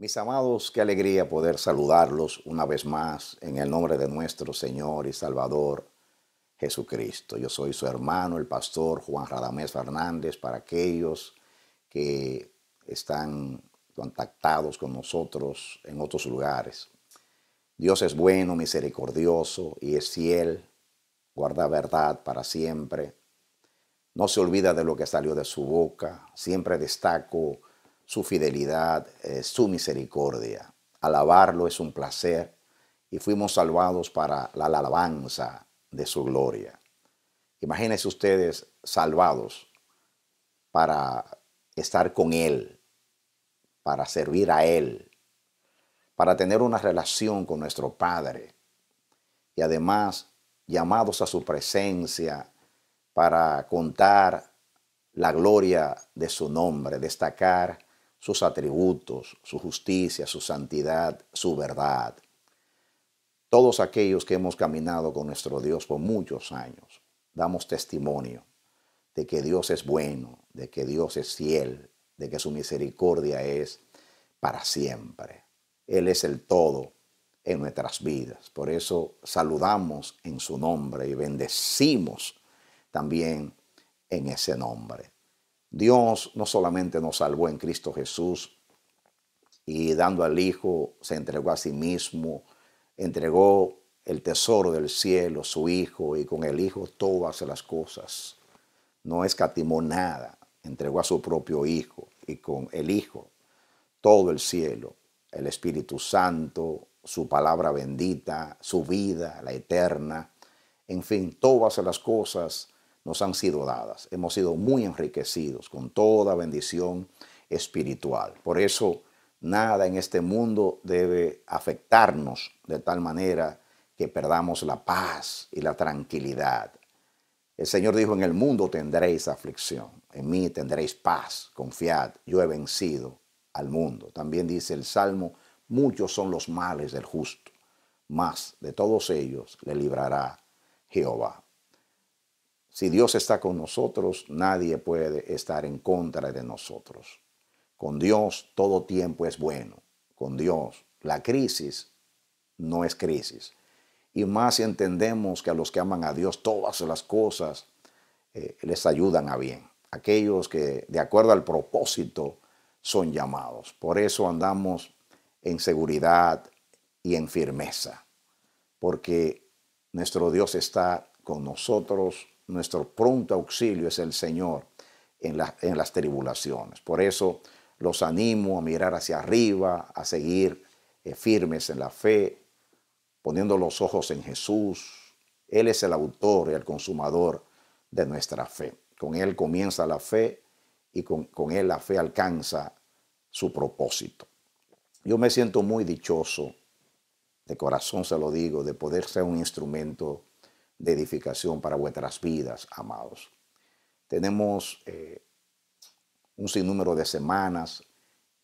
Mis amados, qué alegría poder saludarlos una vez más en el nombre de nuestro Señor y Salvador Jesucristo. Yo soy su hermano, el pastor Juan Radamés Fernández, para aquellos que están contactados con nosotros en otros lugares. Dios es bueno, misericordioso y es fiel, guarda verdad para siempre. No se olvida de lo que salió de su boca, siempre destaco su fidelidad, eh, su misericordia. Alabarlo es un placer y fuimos salvados para la alabanza de su gloria. Imagínense ustedes salvados para estar con Él, para servir a Él, para tener una relación con nuestro Padre y además llamados a su presencia para contar la gloria de su nombre, destacar sus atributos, su justicia, su santidad, su verdad. Todos aquellos que hemos caminado con nuestro Dios por muchos años, damos testimonio de que Dios es bueno, de que Dios es fiel, de que su misericordia es para siempre. Él es el todo en nuestras vidas. Por eso saludamos en su nombre y bendecimos también en ese nombre. Dios no solamente nos salvó en Cristo Jesús y dando al Hijo se entregó a sí mismo, entregó el tesoro del cielo, su Hijo, y con el Hijo todas las cosas. No escatimó nada, entregó a su propio Hijo y con el Hijo todo el cielo, el Espíritu Santo, su palabra bendita, su vida, la eterna, en fin, todas las cosas nos han sido dadas. Hemos sido muy enriquecidos con toda bendición espiritual. Por eso nada en este mundo debe afectarnos de tal manera que perdamos la paz y la tranquilidad. El Señor dijo, en el mundo tendréis aflicción, en mí tendréis paz, confiad, yo he vencido al mundo. También dice el Salmo, muchos son los males del justo, mas de todos ellos le librará Jehová. Si Dios está con nosotros, nadie puede estar en contra de nosotros. Con Dios todo tiempo es bueno. Con Dios la crisis no es crisis. Y más si entendemos que a los que aman a Dios todas las cosas eh, les ayudan a bien. Aquellos que de acuerdo al propósito son llamados. Por eso andamos en seguridad y en firmeza. Porque nuestro Dios está con nosotros nuestro pronto auxilio es el Señor en, en las tribulaciones. Por eso los animo a mirar hacia arriba, a seguir eh, firmes en la fe, poniendo los ojos en Jesús. Él es el autor y el consumador de nuestra fe. Con Él comienza la fe y con, con Él la fe alcanza su propósito. Yo me siento muy dichoso, de corazón se lo digo, de poder ser un instrumento de edificación para vuestras vidas, amados. Tenemos eh, un sinnúmero de semanas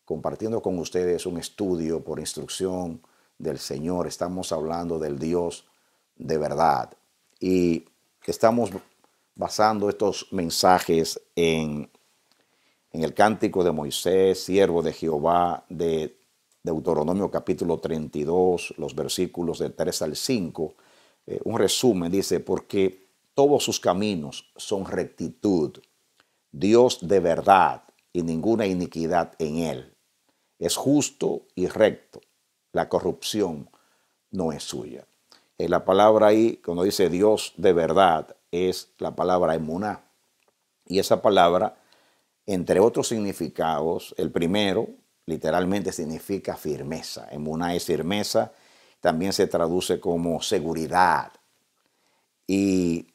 compartiendo con ustedes un estudio por instrucción del Señor. Estamos hablando del Dios de verdad. Y estamos basando estos mensajes en, en el cántico de Moisés, siervo de Jehová, de Deuteronomio capítulo 32, los versículos del 3 al 5 eh, un resumen, dice, porque todos sus caminos son rectitud, Dios de verdad y ninguna iniquidad en él. Es justo y recto, la corrupción no es suya. Eh, la palabra ahí, cuando dice Dios de verdad, es la palabra emuná. Y esa palabra, entre otros significados, el primero literalmente significa firmeza. Emuná es firmeza también se traduce como seguridad. Y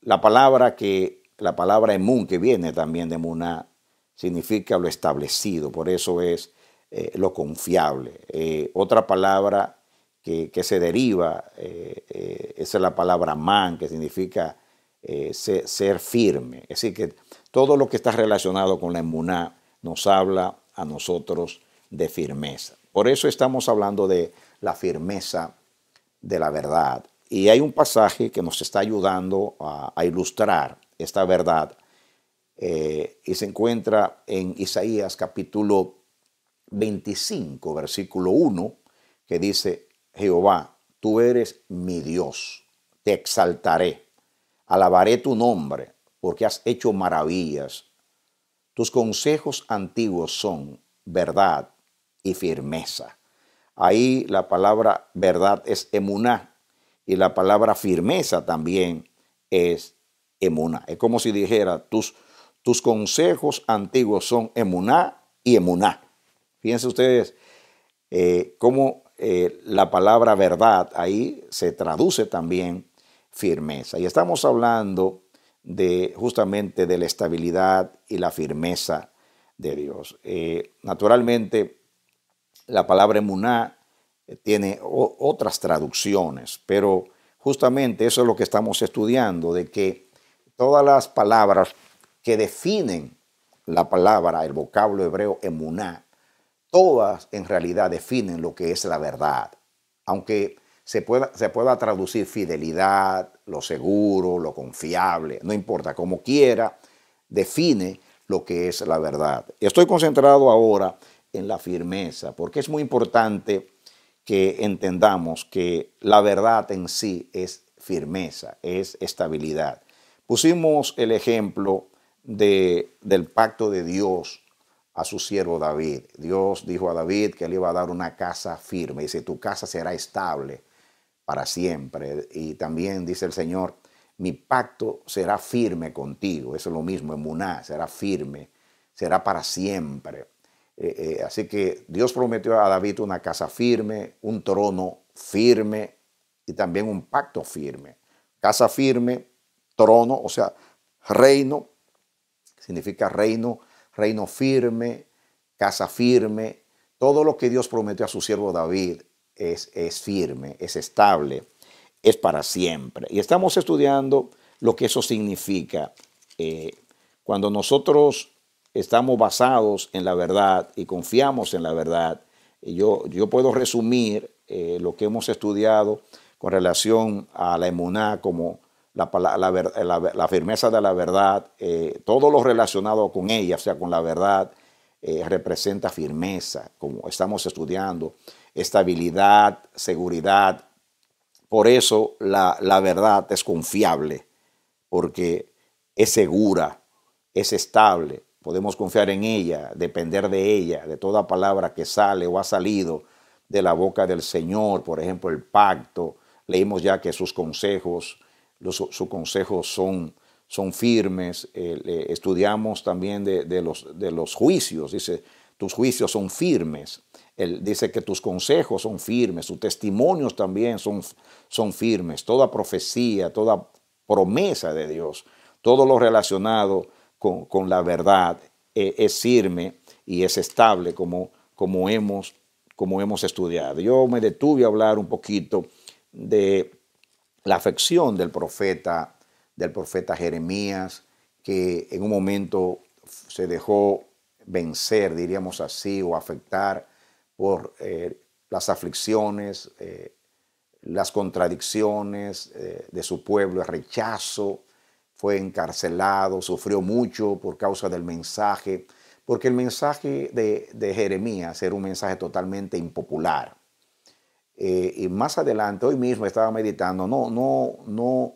la palabra que la palabra emun que viene también de muná significa lo establecido, por eso es eh, lo confiable. Eh, otra palabra que, se deriva, eh, es la palabra man, que significa ser, firme. Es decir, que todo lo que está relacionado con la emuná nos habla a nosotros de firmeza. Por eso estamos hablando de la firmeza de la verdad. Y hay un pasaje que nos está ayudando a, ilustrar esta verdad eh, y se encuentra en Isaías capítulo 25, versículo 1, que dice, Jehová, tú eres mi Dios, te exaltaré, alabaré tu nombre, porque has hecho maravillas. Tus consejos antiguos son verdad y firmeza. Ahí la palabra verdad es emuná y la palabra firmeza también es emuná. Es como si dijera, tus, tus consejos antiguos son emuná y emuná. Fíjense ustedes eh, cómo eh, la palabra verdad ahí se traduce también firmeza. Y estamos hablando de justamente de la estabilidad y la firmeza de Dios. Eh, naturalmente, la palabra emuná eh, tiene otras traducciones, pero justamente eso es lo que estamos estudiando, de que todas las palabras que definen la palabra, el vocablo hebreo emuná, todas en realidad definen lo que es la verdad, aunque se pueda, se pueda traducir fidelidad, lo seguro, lo confiable, no importa, como quiera, define lo que es la verdad. Estoy concentrado ahora en la firmeza, porque es muy importante que entendamos que la verdad en sí es firmeza, es estabilidad. Pusimos el ejemplo de, del pacto de Dios a su siervo David. Dios dijo a David que le iba a dar una casa firme. Dice, tu casa será estable para siempre. Y también dice el Señor, mi pacto será firme contigo. Eso es lo mismo en Muná, será firme, será para siempre. Eh, eh, así que Dios prometió a David una casa firme, un trono firme y también un pacto firme. Casa firme, trono, o sea, reino, significa reino, reino firme, casa firme. Todo lo que Dios prometió a su siervo David es, es firme, es estable, es para siempre. Y estamos estudiando lo que eso significa. Eh, cuando nosotros estamos basados en la verdad y confiamos en la verdad. Yo, yo puedo resumir eh, lo que hemos estudiado con relación a la emuná como la, la, firmeza de la verdad, eh, todo lo relacionado con ella, o sea, con la verdad, eh, representa firmeza, como estamos estudiando, estabilidad, seguridad. Por eso la verdad es confiable, porque es segura, es estable, Podemos confiar en ella, depender de ella, de toda palabra que sale o ha salido de la boca del Señor, por ejemplo, el pacto. Leímos ya que sus consejos, sus consejos son, son firmes. Eh, estudiamos también de, los, de los juicios. Dice, tus juicios son firmes. Él dice que tus consejos son firmes, sus testimonios también son, son firmes. Toda profecía, toda promesa de Dios, todo lo relacionado con, la verdad eh, es firme y es estable como, como, hemos, como hemos estudiado. Yo me detuve a hablar un poquito de la afección del profeta, del profeta Jeremías, que en un momento se dejó vencer, diríamos así, o afectar por eh, las aflicciones, eh, las contradicciones de su pueblo, el rechazo fue encarcelado, sufrió mucho por causa del mensaje, porque el mensaje de, Jeremías era un mensaje totalmente impopular. Eh, y más adelante, hoy mismo estaba meditando, no, no, no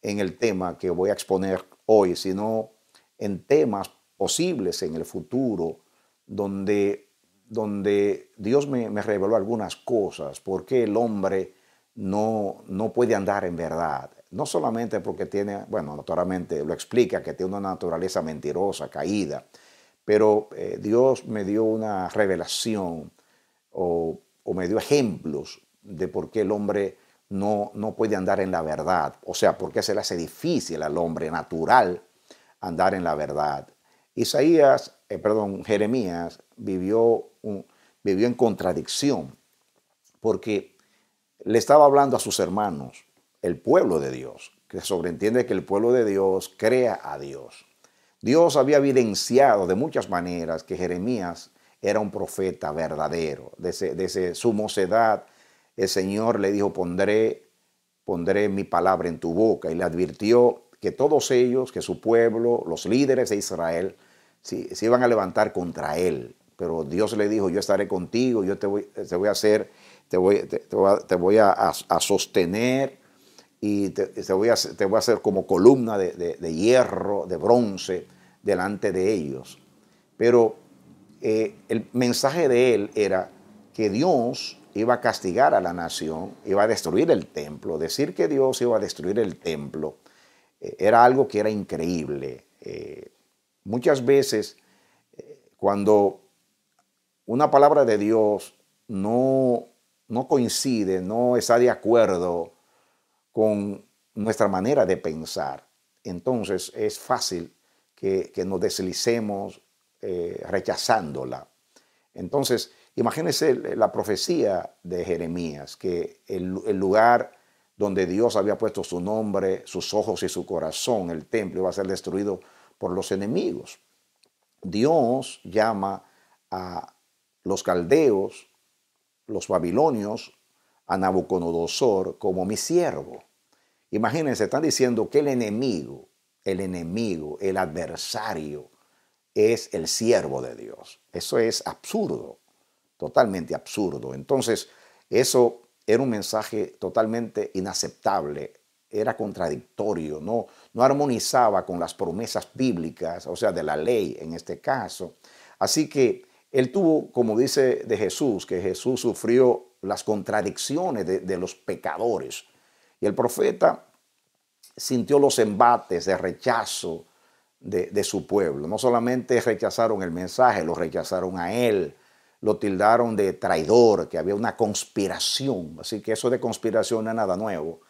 en el tema que voy a exponer hoy, sino en temas posibles en el futuro, donde, donde Dios me, reveló algunas cosas, porque el hombre no, no puede andar en verdad. No solamente porque tiene, bueno, naturalmente lo explica, que tiene una naturaleza mentirosa, caída, pero eh, Dios me dio una revelación o, me dio ejemplos de por qué el hombre no, no puede andar en la verdad, o sea, por qué se le hace difícil al hombre natural andar en la verdad. Isaías, eh, perdón, Jeremías vivió, un, vivió en contradicción, porque le estaba hablando a sus hermanos, el pueblo de Dios, que sobreentiende que el pueblo de Dios crea a Dios. Dios había evidenciado de muchas maneras que Jeremías era un profeta verdadero. Desde, su mocedad, el Señor le dijo, pondré, pondré mi palabra en tu boca y le advirtió que todos ellos, que su pueblo, los líderes de Israel, se iban a levantar contra él. Pero Dios le dijo, yo estaré contigo, yo te te voy a hacer te voy, te, voy, a, sostener y te, voy a, te voy a hacer como columna de, hierro, de bronce, delante de ellos. Pero eh, el mensaje de él era que Dios iba a castigar a la nación, iba a destruir el templo. Decir que Dios iba a destruir el templo eh, era algo que era increíble. Eh, muchas veces cuando una palabra de Dios no no coincide, no está de acuerdo con nuestra manera de pensar, entonces es fácil que, nos deslicemos eh, rechazándola. Entonces, imagínense la profecía de Jeremías, que el, el, lugar donde Dios había puesto su nombre, sus ojos y su corazón, el templo, iba a ser destruido por los enemigos. Dios llama a los caldeos los babilonios a Nabucodonosor como mi siervo. Imagínense, están diciendo que el enemigo, el enemigo, el adversario, es el siervo de Dios. Eso es absurdo, totalmente absurdo. Entonces, eso era un mensaje totalmente inaceptable, era contradictorio, no, no armonizaba con las promesas bíblicas, o sea, de la ley en este caso. Así que él tuvo, como dice de Jesús, que Jesús sufrió las contradicciones de, los pecadores. Y el profeta sintió los embates de rechazo de, su pueblo. No solamente rechazaron el mensaje, lo rechazaron a él, lo tildaron de traidor, que había una conspiración. Así que eso de conspiración no es nada nuevo.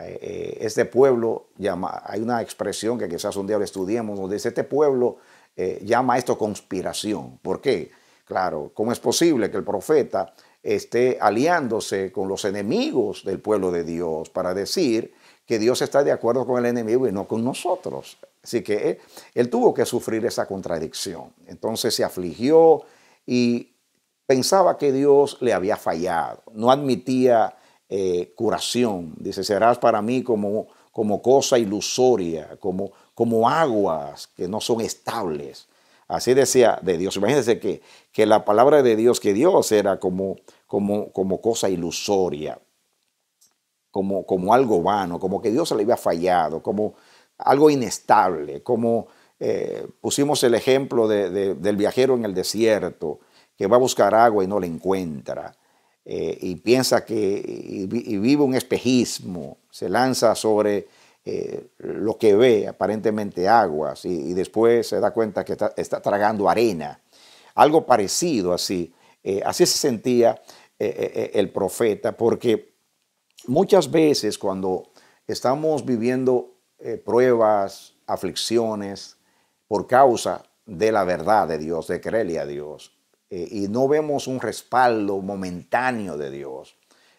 Eh, eh, este pueblo llama, hay una expresión que quizás un día lo estudiemos, donde dice, este pueblo eh, llama esto conspiración. ¿Por qué? Claro, ¿cómo es posible que el profeta esté aliándose con los enemigos del pueblo de Dios para decir que Dios está de acuerdo con el enemigo y no con nosotros? Así que eh, él, tuvo que sufrir esa contradicción. Entonces se afligió y pensaba que Dios le había fallado. No admitía eh, curación. Dice, serás para mí como, como cosa ilusoria, como, como aguas que no son estables. Así decía de Dios. Imagínense que, la palabra de Dios, que Dios era como, como, como cosa ilusoria, como, como algo vano, como que Dios se le había fallado, como algo inestable, como eh, pusimos el ejemplo del viajero en el desierto que va a buscar agua y no la encuentra. Eh, y piensa que y vive un espejismo, se lanza sobre eh, lo que ve, aparentemente aguas, y, después se da cuenta que está, tragando arena. Algo parecido así. Eh, así se sentía eh, el profeta, porque muchas veces cuando estamos viviendo pruebas, aflicciones, por causa de la verdad de Dios, de creerle a Dios, y no vemos un respaldo momentáneo de Dios,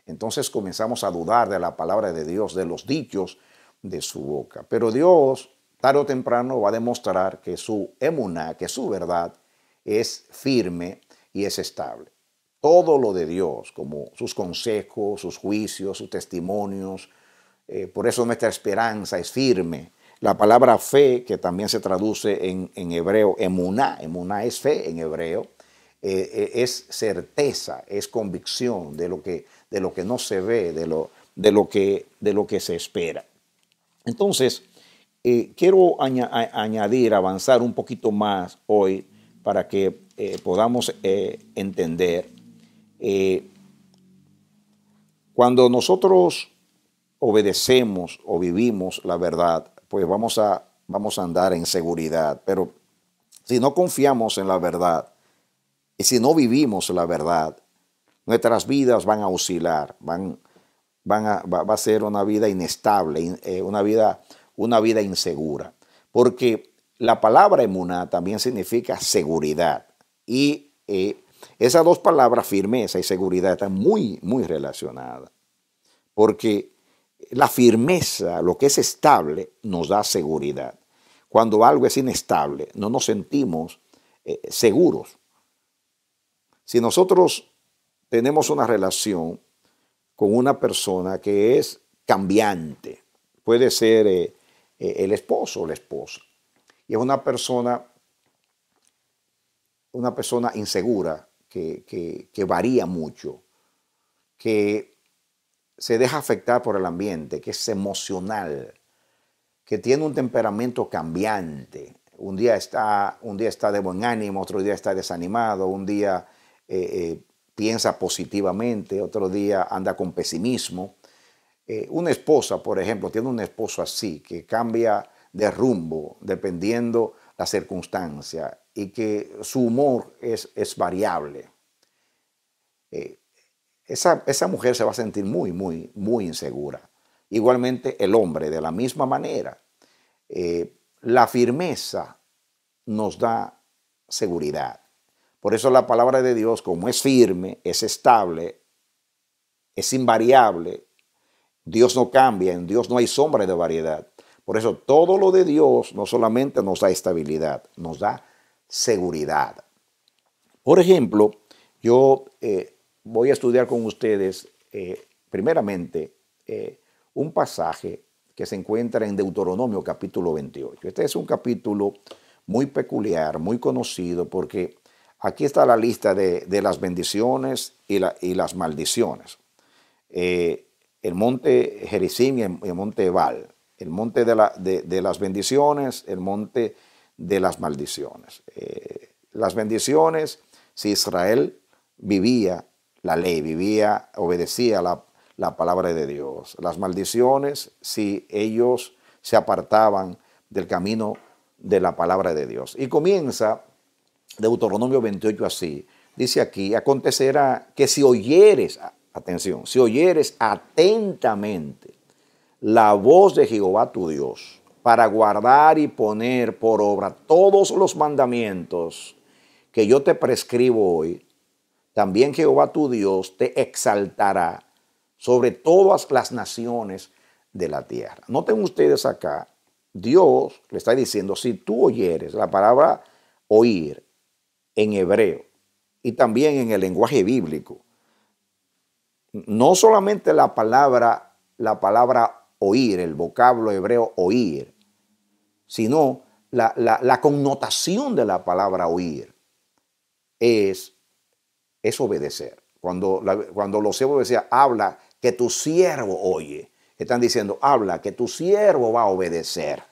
entonces comenzamos a dudar de la palabra de Dios, de los dichos de su boca. Pero Dios, tarde o temprano, va a demostrar que su emuná, que su verdad, es firme y es estable. Todo lo de Dios, como sus consejos, sus juicios, sus testimonios, eh, por eso nuestra esperanza es firme. La palabra fe, que también se traduce en, en hebreo, emuná, emuná es fe en hebreo, eh, eh, es certeza, es convicción de lo que, de lo que no se ve, de lo, de lo, que, de lo que se espera. Entonces, eh, quiero añadir, avanzar un poquito más hoy para que eh, podamos eh, entender. cuando nosotros obedecemos o vivimos la verdad, pues vamos a, vamos a andar en seguridad. Pero si no confiamos en la verdad y si no vivimos la verdad, nuestras vidas van a oscilar, van a va, a ser una vida inestable, eh, una, vida, una vida insegura. Porque la palabra emuná también significa seguridad. Y eh, esas dos palabras, firmeza y seguridad, están muy, muy relacionadas. Porque la firmeza, lo que es estable, nos da seguridad. Cuando algo es inestable, no nos sentimos eh, seguros. Si nosotros tenemos una relación con una persona que es cambiante. Puede ser eh, eh, el esposo o la esposa. Y es una persona, una persona insegura, que, varía mucho, que se deja afectar por el ambiente, que es emocional, que tiene un temperamento cambiante. Un día está, un día está de buen ánimo, otro día está desanimado, un día eh, piensa positivamente, otro día anda con pesimismo. Eh, una esposa, por ejemplo, tiene un esposo así, que cambia de rumbo dependiendo la circunstancia y que su humor es, es variable. Eh, esa, mujer se va a sentir muy, muy, muy insegura. Igualmente el hombre, de la misma manera. Eh, la firmeza nos da seguridad. Por eso la palabra de Dios, como es firme, es estable, es invariable, Dios no cambia, en Dios no hay sombra de variedad. Por eso todo lo de Dios no solamente nos da estabilidad, nos da seguridad. Por ejemplo, yo eh, voy a estudiar con ustedes, eh, primeramente, eh, un pasaje que se encuentra en Deuteronomio capítulo 28. Este es un capítulo muy peculiar, muy conocido, porque Aquí está la lista de, las bendiciones y, las maldiciones. Eh, el monte Jericim y el, monte Ebal. El monte de, las bendiciones, el monte de las maldiciones. Eh, las bendiciones, si Israel vivía la ley, vivía, obedecía la, la palabra de Dios. Las maldiciones, si ellos se apartaban del camino de la palabra de Dios. Y comienza Deuteronomio 28 así. Dice aquí, acontecerá que si oyeres, atención, si oyeres atentamente la voz de Jehová tu Dios para guardar y poner por obra todos los mandamientos que yo te prescribo hoy, también Jehová tu Dios te exaltará sobre todas las naciones de la tierra. Noten ustedes acá, Dios le está diciendo, si tú oyeres, la palabra oír en hebreo y también en el lenguaje bíblico. No solamente la palabra, la palabra oír, el vocablo hebreo oír, sino la, connotación de la palabra oír es, es obedecer. Cuando, cuando los siervos decían, habla que tu siervo oye, están diciendo, habla que tu siervo va a obedecer.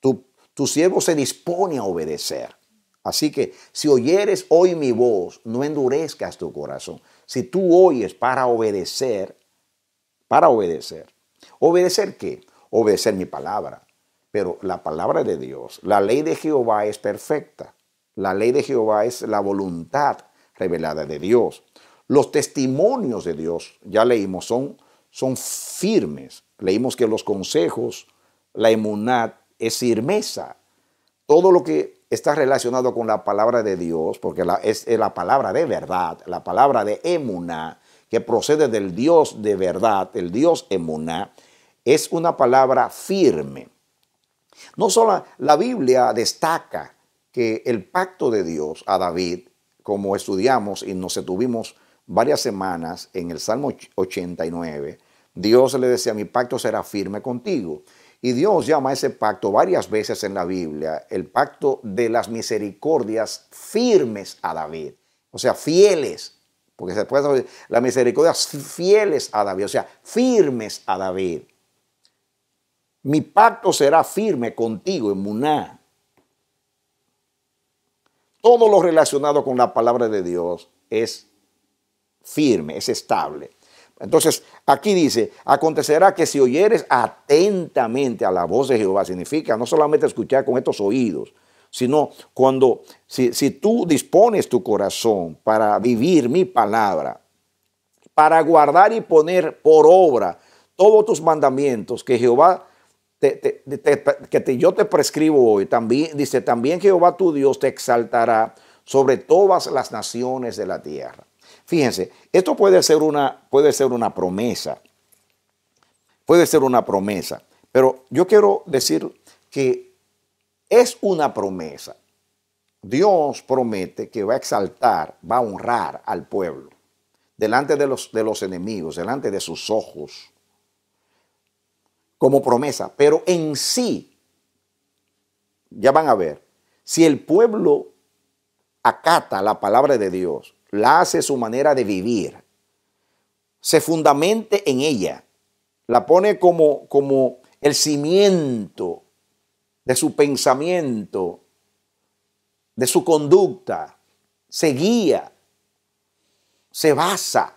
tu siervo se dispone a obedecer. Así que si oyeres hoy mi voz, no endurezcas tu corazón. Si tú oyes para obedecer, para obedecer. ¿Obedecer qué? Obedecer mi palabra. Pero la palabra de Dios, la ley de Jehová es perfecta. La ley de Jehová es la voluntad revelada de Dios. Los testimonios de Dios, ya leímos, son, son firmes. Leímos que los consejos, la inmunidad es firmeza. Todo lo que está relacionado con la palabra de Dios, porque la, es, la palabra de verdad, la palabra de Emuna, que procede del Dios de verdad, el Dios Emuna, es una palabra firme. No solo la Biblia destaca que el pacto de Dios a David, como estudiamos y nos detuvimos varias semanas en el Salmo 89, Dios le decía, mi pacto será firme contigo. Y Dios llama a ese pacto varias veces en la Biblia el pacto de las misericordias firmes a David, o sea, fieles, porque se puede las misericordias fieles a David, o sea, firmes a David. Mi pacto será firme contigo en Muná. Todo lo relacionado con la palabra de Dios es firme, es estable. Entonces, aquí dice, acontecerá que si oyeres atentamente a la voz de Jehová, significa no solamente escuchar con estos oídos, sino cuando, si, tú dispones tu corazón para vivir mi palabra, para guardar y poner por obra todos tus mandamientos que Jehová que yo te prescribo hoy, también, dice, también Jehová tu Dios te exaltará sobre todas las naciones de la tierra. Fíjense, esto puede ser una, puede ser una promesa, puede ser una promesa, pero yo quiero decir que es una promesa. Dios promete que va a exaltar, va a honrar al pueblo delante de los, de los enemigos, delante de sus ojos, como promesa. Pero en sí, ya van a ver, si el pueblo acata la palabra de Dios, la hace su manera de vivir, se fundamente en ella, la pone como, como el cimiento de su pensamiento, de su conducta, se guía, se basa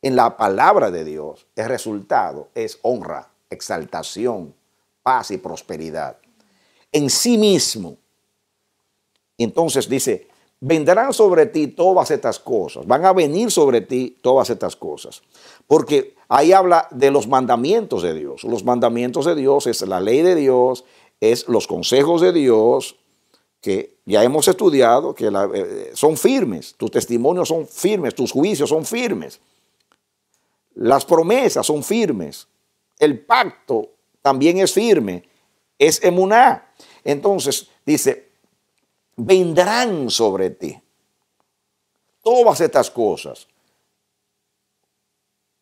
en la palabra de Dios. El resultado es honra, exaltación, paz y prosperidad. En sí mismo. Entonces dice, vendrán sobre ti todas estas cosas, van a venir sobre ti todas estas cosas. Porque ahí habla de los mandamientos de Dios. Los mandamientos de Dios es la ley de Dios, es los consejos de Dios, que ya hemos estudiado, que eh, son firmes, tus testimonios son firmes, tus juicios son firmes, las promesas son firmes, el pacto también es firme, es emuná. Entonces dice, vendrán sobre ti. Todas estas cosas.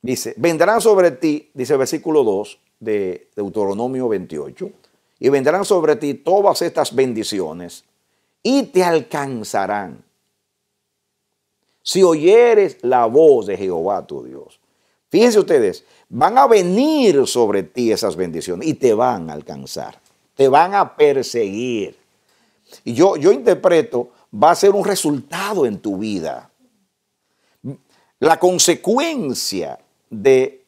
Dice, vendrán sobre ti, dice el versículo 2 de Deuteronomio 28, y vendrán sobre ti todas estas bendiciones y te alcanzarán. Si oyeres la voz de Jehová tu Dios. Fíjense ustedes, van a venir sobre ti esas bendiciones y te van a alcanzar, te van a perseguir y yo, yo interpreto, va a ser un resultado en tu vida. La consecuencia de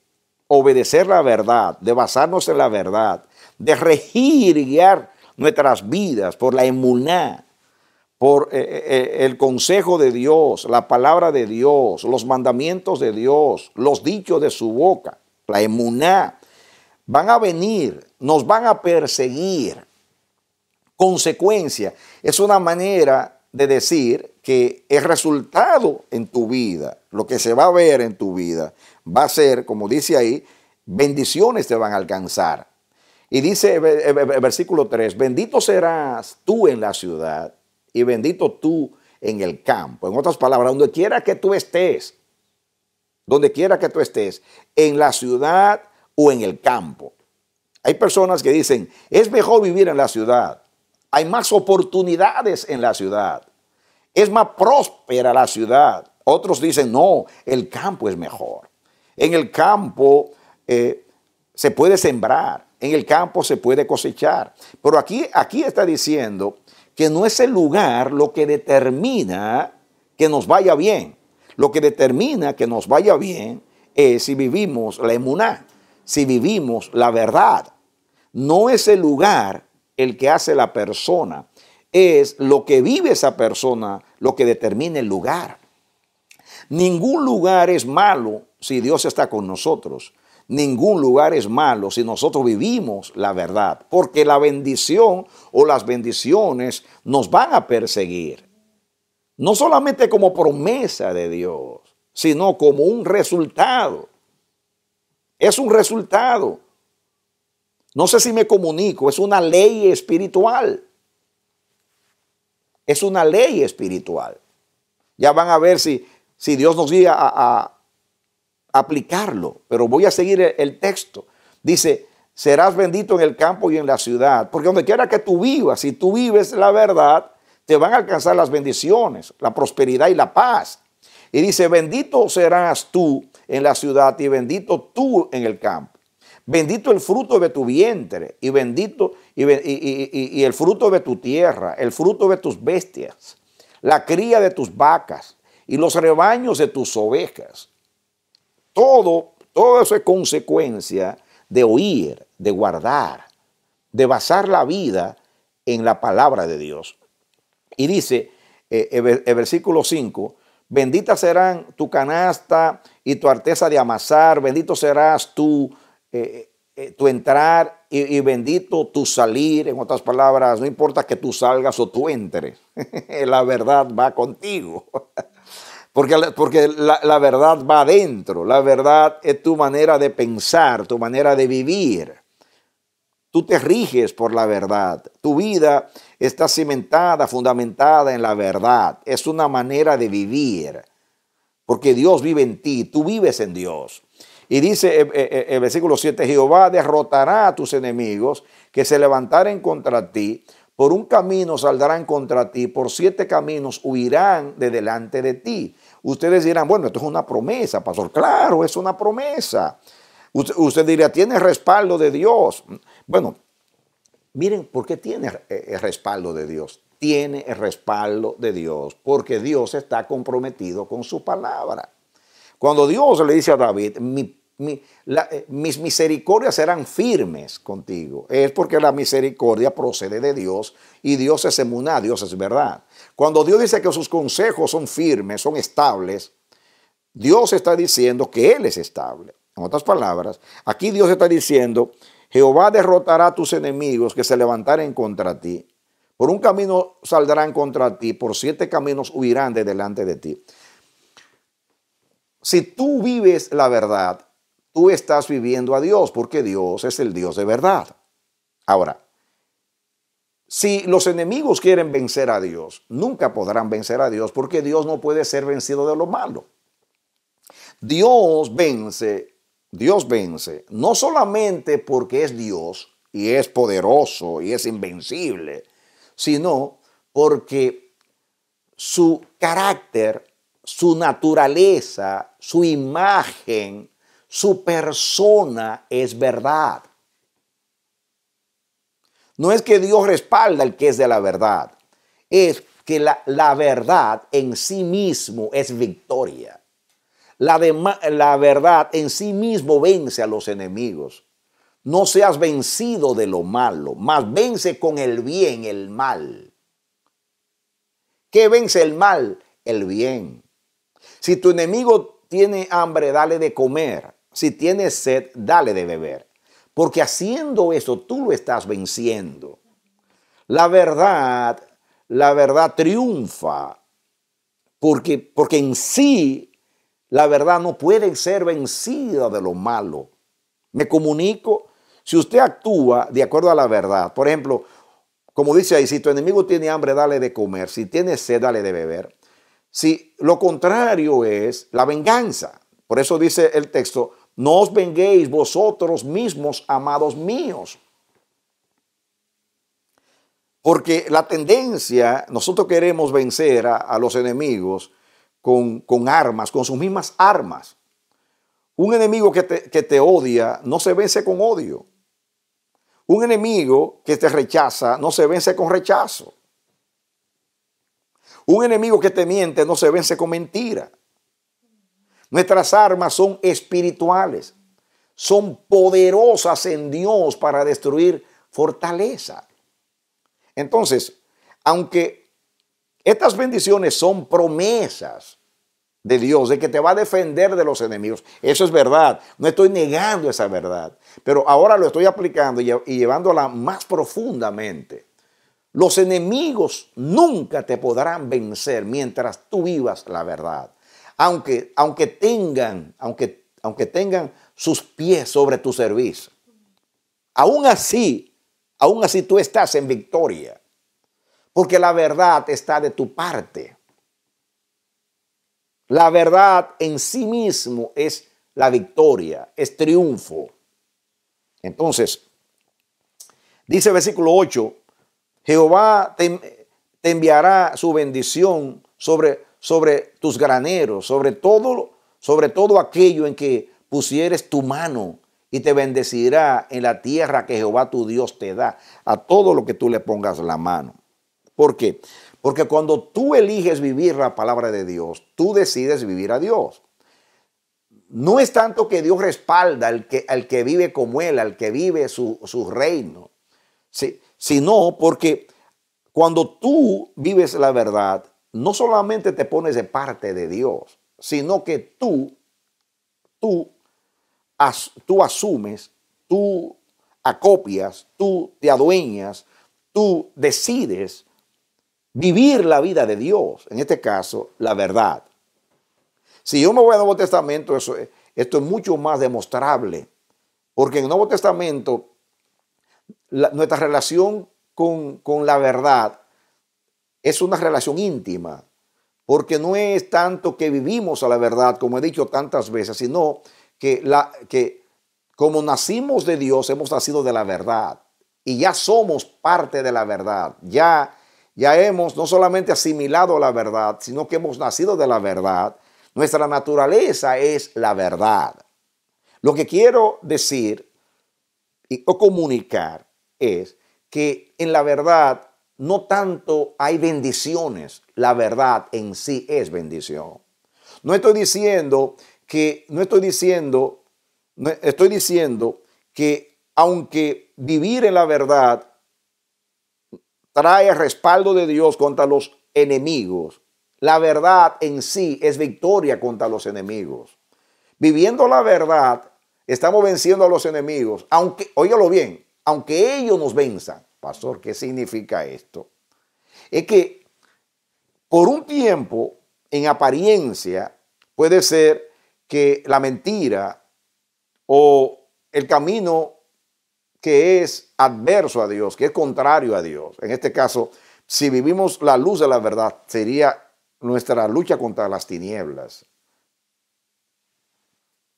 obedecer la verdad, de basarnos en la verdad, de regir y guiar nuestras vidas por la emuná, por eh, eh, eh, el consejo de Dios, la palabra de Dios, los mandamientos de Dios, los dichos de su boca, la emuná, van a venir, nos van a perseguir consecuencia. Es una manera de decir que el resultado en tu vida, lo que se va a ver en tu vida, va a ser, como dice ahí, bendiciones te van a alcanzar. Y dice el eh, eh, eh, versículo 3, bendito serás tú en la ciudad y bendito tú en el campo. En otras palabras, donde quiera que tú estés, donde quiera que tú estés, en la ciudad o en el campo. Hay personas que dicen, es mejor vivir en la ciudad hay más oportunidades en la ciudad, es más próspera la ciudad. Otros dicen, no, el campo es mejor. En el campo eh, se puede sembrar, en el campo se puede cosechar. Pero aquí, aquí está diciendo que no es el lugar lo que determina que nos vaya bien. Lo que determina que nos vaya bien es si vivimos la emuná, si vivimos la verdad. No es el lugar el que hace la persona, es lo que vive esa persona lo que determina el lugar. Ningún lugar es malo si Dios está con nosotros. Ningún lugar es malo si nosotros vivimos la verdad, porque la bendición o las bendiciones nos van a perseguir. No solamente como promesa de Dios, sino como un resultado. Es un resultado. No sé si me comunico, es una ley espiritual. Es una ley espiritual. Ya van a ver si, si Dios nos guía a, aplicarlo, pero voy a seguir el, el texto. Dice, serás bendito en el campo y en la ciudad, porque donde quiera que tú vivas, si tú vives la verdad, te van a alcanzar las bendiciones, la prosperidad y la paz. Y dice, bendito serás tú en la ciudad y bendito tú en el campo. Bendito el fruto de tu vientre y bendito y, el fruto de tu tierra, el fruto de tus bestias, la cría de tus vacas y los rebaños de tus ovejas. Todo, todo eso es consecuencia de oír, de guardar, de basar la vida en la palabra de Dios. Y dice eh, el, versículo 5, bendita serán tu canasta y tu arteza de amasar, bendito serás tú eh, eh, tu entrar y, bendito tu salir, en otras palabras, no importa que tú salgas o tú entres, la verdad va contigo. Porque, porque la, la, verdad va adentro, la verdad es tu manera de pensar, tu manera de vivir. Tú te riges por la verdad, tu vida está cimentada, fundamentada en la verdad, es una manera de vivir, porque Dios vive en ti, tú vives en Dios. Y dice eh, eh, eh, el versículo 7, Jehová derrotará a tus enemigos que se levantaren contra ti, por un camino saldrán contra ti, por siete caminos huirán de delante de ti. Ustedes dirán, bueno, esto es una promesa, pastor. Claro, es una promesa. Usted, diría, dirá, tiene respaldo de Dios. Bueno, miren, ¿por qué tiene el respaldo de Dios? Tiene el respaldo de Dios, porque Dios está comprometido con su palabra. Cuando Dios le dice a David, eh, mis misericordias serán firmes contigo, es porque la misericordia procede de Dios y Dios es emuná, Dios es verdad. Cuando Dios dice que sus consejos son firmes, son estables, Dios está diciendo que Él es estable. En otras palabras, aquí Dios está diciendo, Jehová derrotará a tus enemigos que se levantaren contra ti. Por un camino saldrán contra ti, por siete caminos huirán de delante de ti si tú vives la verdad, tú estás viviendo a Dios, porque Dios es el Dios de verdad. Ahora, si los enemigos quieren vencer a Dios, nunca podrán vencer a Dios, porque Dios no puede ser vencido de lo malo. Dios vence, Dios vence, no solamente porque es Dios y es poderoso y es invencible, sino porque su carácter su naturaleza, su imagen, su persona es verdad. No es que Dios respalda el que es de la verdad, es que la, verdad en sí mismo es victoria. La, la verdad en sí mismo vence a los enemigos. No seas vencido de lo malo, mas vence con el bien el mal. ¿Qué vence el mal? El bien. Si tu enemigo tiene hambre, dale de comer. Si tiene sed, dale de beber. Porque haciendo eso, tú lo estás venciendo. La verdad, la verdad triunfa. Porque, porque en sí, la verdad no puede ser vencida de lo malo. Me comunico. Si usted actúa de acuerdo a la verdad, por ejemplo, como dice ahí, si tu enemigo tiene hambre, dale de comer. Si tiene sed, dale de beber. Si lo contrario es la venganza. Por eso dice el texto, no os venguéis vosotros mismos, amados míos. Porque la tendencia, nosotros queremos vencer a, los enemigos con, armas, con sus mismas armas. Un enemigo que te odia no se vence con odio. Un enemigo que te rechaza no se vence con rechazo. Un enemigo que te miente no se vence con mentira. Nuestras armas son espirituales. Son poderosas en Dios para destruir fortaleza. Entonces, aunque estas bendiciones son promesas de Dios, de que te va a defender de los enemigos, eso es verdad, no estoy negando esa verdad, pero ahora lo estoy aplicando y llevándola más profundamente. Los enemigos nunca te podrán vencer mientras tú vivas la verdad. Aunque, aunque tengan, aunque, aunque tengan sus pies sobre tu servicio. Aún así, aún así tú estás en victoria. Porque la verdad está de tu parte. La verdad en sí mismo es la victoria, es triunfo. Entonces, dice versículo 8, Jehová te, enviará su bendición sobre, sobre tus graneros, sobre todo, sobre todo aquello en que pusieres tu mano y te bendecirá en la tierra que Jehová tu Dios te da, a todo lo que tú le pongas la mano. ¿Por qué? Porque cuando tú eliges vivir la palabra de Dios, tú decides vivir a Dios. No es tanto que Dios respalda al que, que vive como Él, al que vive su, su reino. Sí sino porque cuando tú vives la verdad, no solamente te pones de parte de Dios, sino que tú, tú, as, tú asumes, tú acopias, tú te adueñas, tú decides vivir la vida de Dios, en este caso, la verdad. Si yo me voy al Nuevo Testamento, eso, esto es mucho más demostrable, porque en el Nuevo Testamento nuestra relación con, la verdad es una relación íntima, porque no es tanto que vivimos a la verdad, como he dicho tantas veces, sino que, la, que como nacimos de Dios, hemos nacido de la verdad y ya somos parte de la verdad, ya, ya hemos no solamente asimilado la verdad, sino que hemos nacido de la verdad. Nuestra naturaleza es la verdad. Lo que quiero decir y, o comunicar es que en la verdad no tanto hay bendiciones, la verdad en sí es bendición. No estoy diciendo que, no estoy diciendo, estoy diciendo que aunque vivir en la verdad trae respaldo de Dios contra los enemigos, la verdad en sí es victoria contra los enemigos. Viviendo la verdad, estamos venciendo a los enemigos, aunque, óigalo bien, aunque ellos nos venzan. Pastor, ¿qué significa esto? Es que por un tiempo, en apariencia, puede ser que la mentira o el camino que es adverso a Dios, que es contrario a Dios. En este caso, si vivimos la luz de la verdad, sería nuestra lucha contra las tinieblas.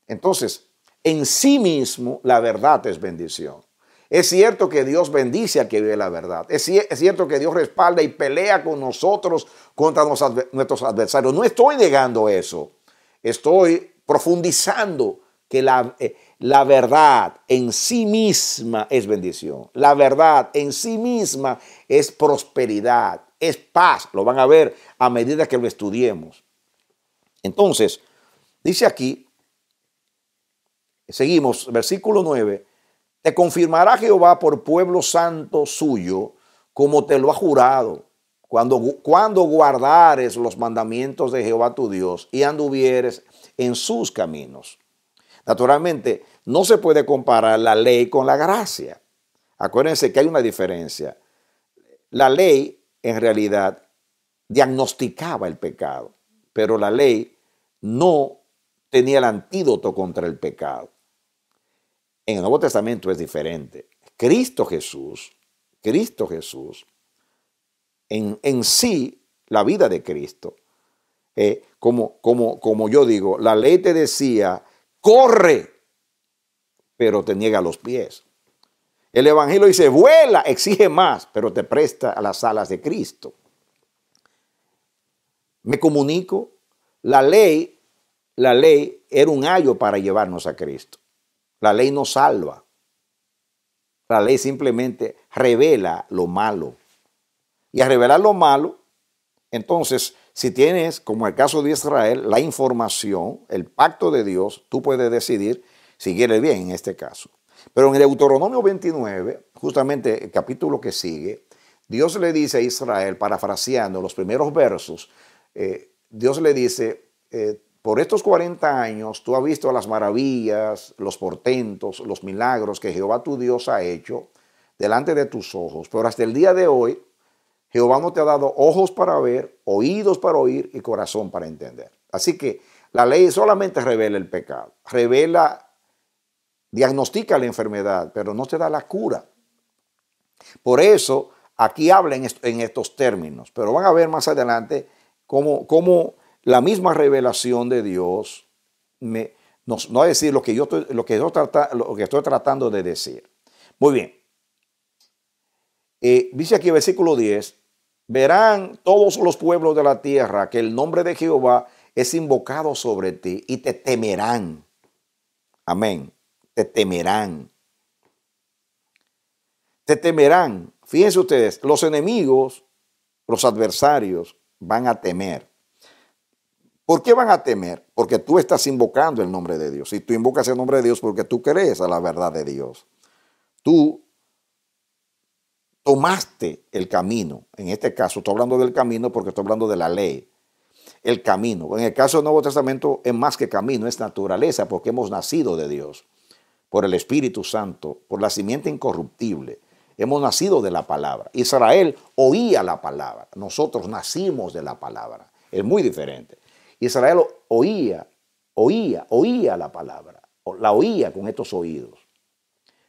Entonces, en sí mismo, la verdad es bendición. Es cierto que Dios bendice al que vive la verdad. Es, cierto que Dios respalda y pelea con nosotros contra nuestros adversarios. No estoy negando eso. Estoy profundizando que la, eh, la verdad en sí misma es bendición. La verdad en sí misma es prosperidad, es paz. Lo van a ver a medida que lo estudiemos. Entonces, dice aquí, seguimos, versículo 9 te confirmará Jehová por pueblo santo suyo, como te lo ha jurado, cuando, cuando guardares los mandamientos de Jehová tu Dios y anduvieres en sus caminos. Naturalmente, no se puede comparar la ley con la gracia. Acuérdense que hay una diferencia. La ley, en realidad, diagnosticaba el pecado, pero la ley no tenía el antídoto contra el pecado. En el Nuevo Testamento es diferente. Cristo Jesús, Cristo Jesús, en, sí, la vida de Cristo, eh, como, como, como yo digo, la ley te decía, corre, pero te niega los pies. El Evangelio dice, vuela, exige más, pero te presta a las alas de Cristo. Me comunico, la ley, la ley era un ayo para llevarnos a Cristo. La ley no salva. La ley simplemente revela lo malo. Y al revelar lo malo, entonces, si tienes, como el caso de Israel, la información, el pacto de Dios, tú puedes decidir si quieres bien en este caso. Pero en el Deuteronomio 29, justamente el capítulo que sigue, Dios le dice a Israel, parafraseando los primeros versos, eh, Dios le dice, eh, por estos 40 años tú has visto las maravillas, los portentos, los milagros que Jehová tu Dios ha hecho delante de tus ojos, pero hasta el día de hoy Jehová no te ha dado ojos para ver, oídos para oír y corazón para entender. Así que la ley solamente revela el pecado, revela, diagnostica la enfermedad, pero no te da la cura. Por eso aquí habla en, estos términos, pero van a ver más adelante cómo, cómo la misma revelación de Dios, me, no, no decir lo que, yo estoy, lo, que yo lo que estoy tratando de decir. Muy bien. Eh, dice aquí versículo 10, verán todos los pueblos de la tierra que el nombre de Jehová es invocado sobre ti y te temerán. Amén. Te temerán. Te temerán. Fíjense ustedes, los enemigos, los adversarios van a temer. ¿Por qué van a temer? Porque tú estás invocando el nombre de Dios. Y tú invocas el nombre de Dios porque tú crees a la verdad de Dios. Tú tomaste el camino. En este caso, estoy hablando del camino porque estoy hablando de la ley. El camino. En el caso del Nuevo Testamento es más que camino, es naturaleza porque hemos nacido de Dios. Por el Espíritu Santo, por la simiente incorruptible. Hemos nacido de la palabra. Israel oía la palabra. Nosotros nacimos de la palabra. Es muy diferente. Israel oía, oía, oía la palabra, la oía con estos oídos.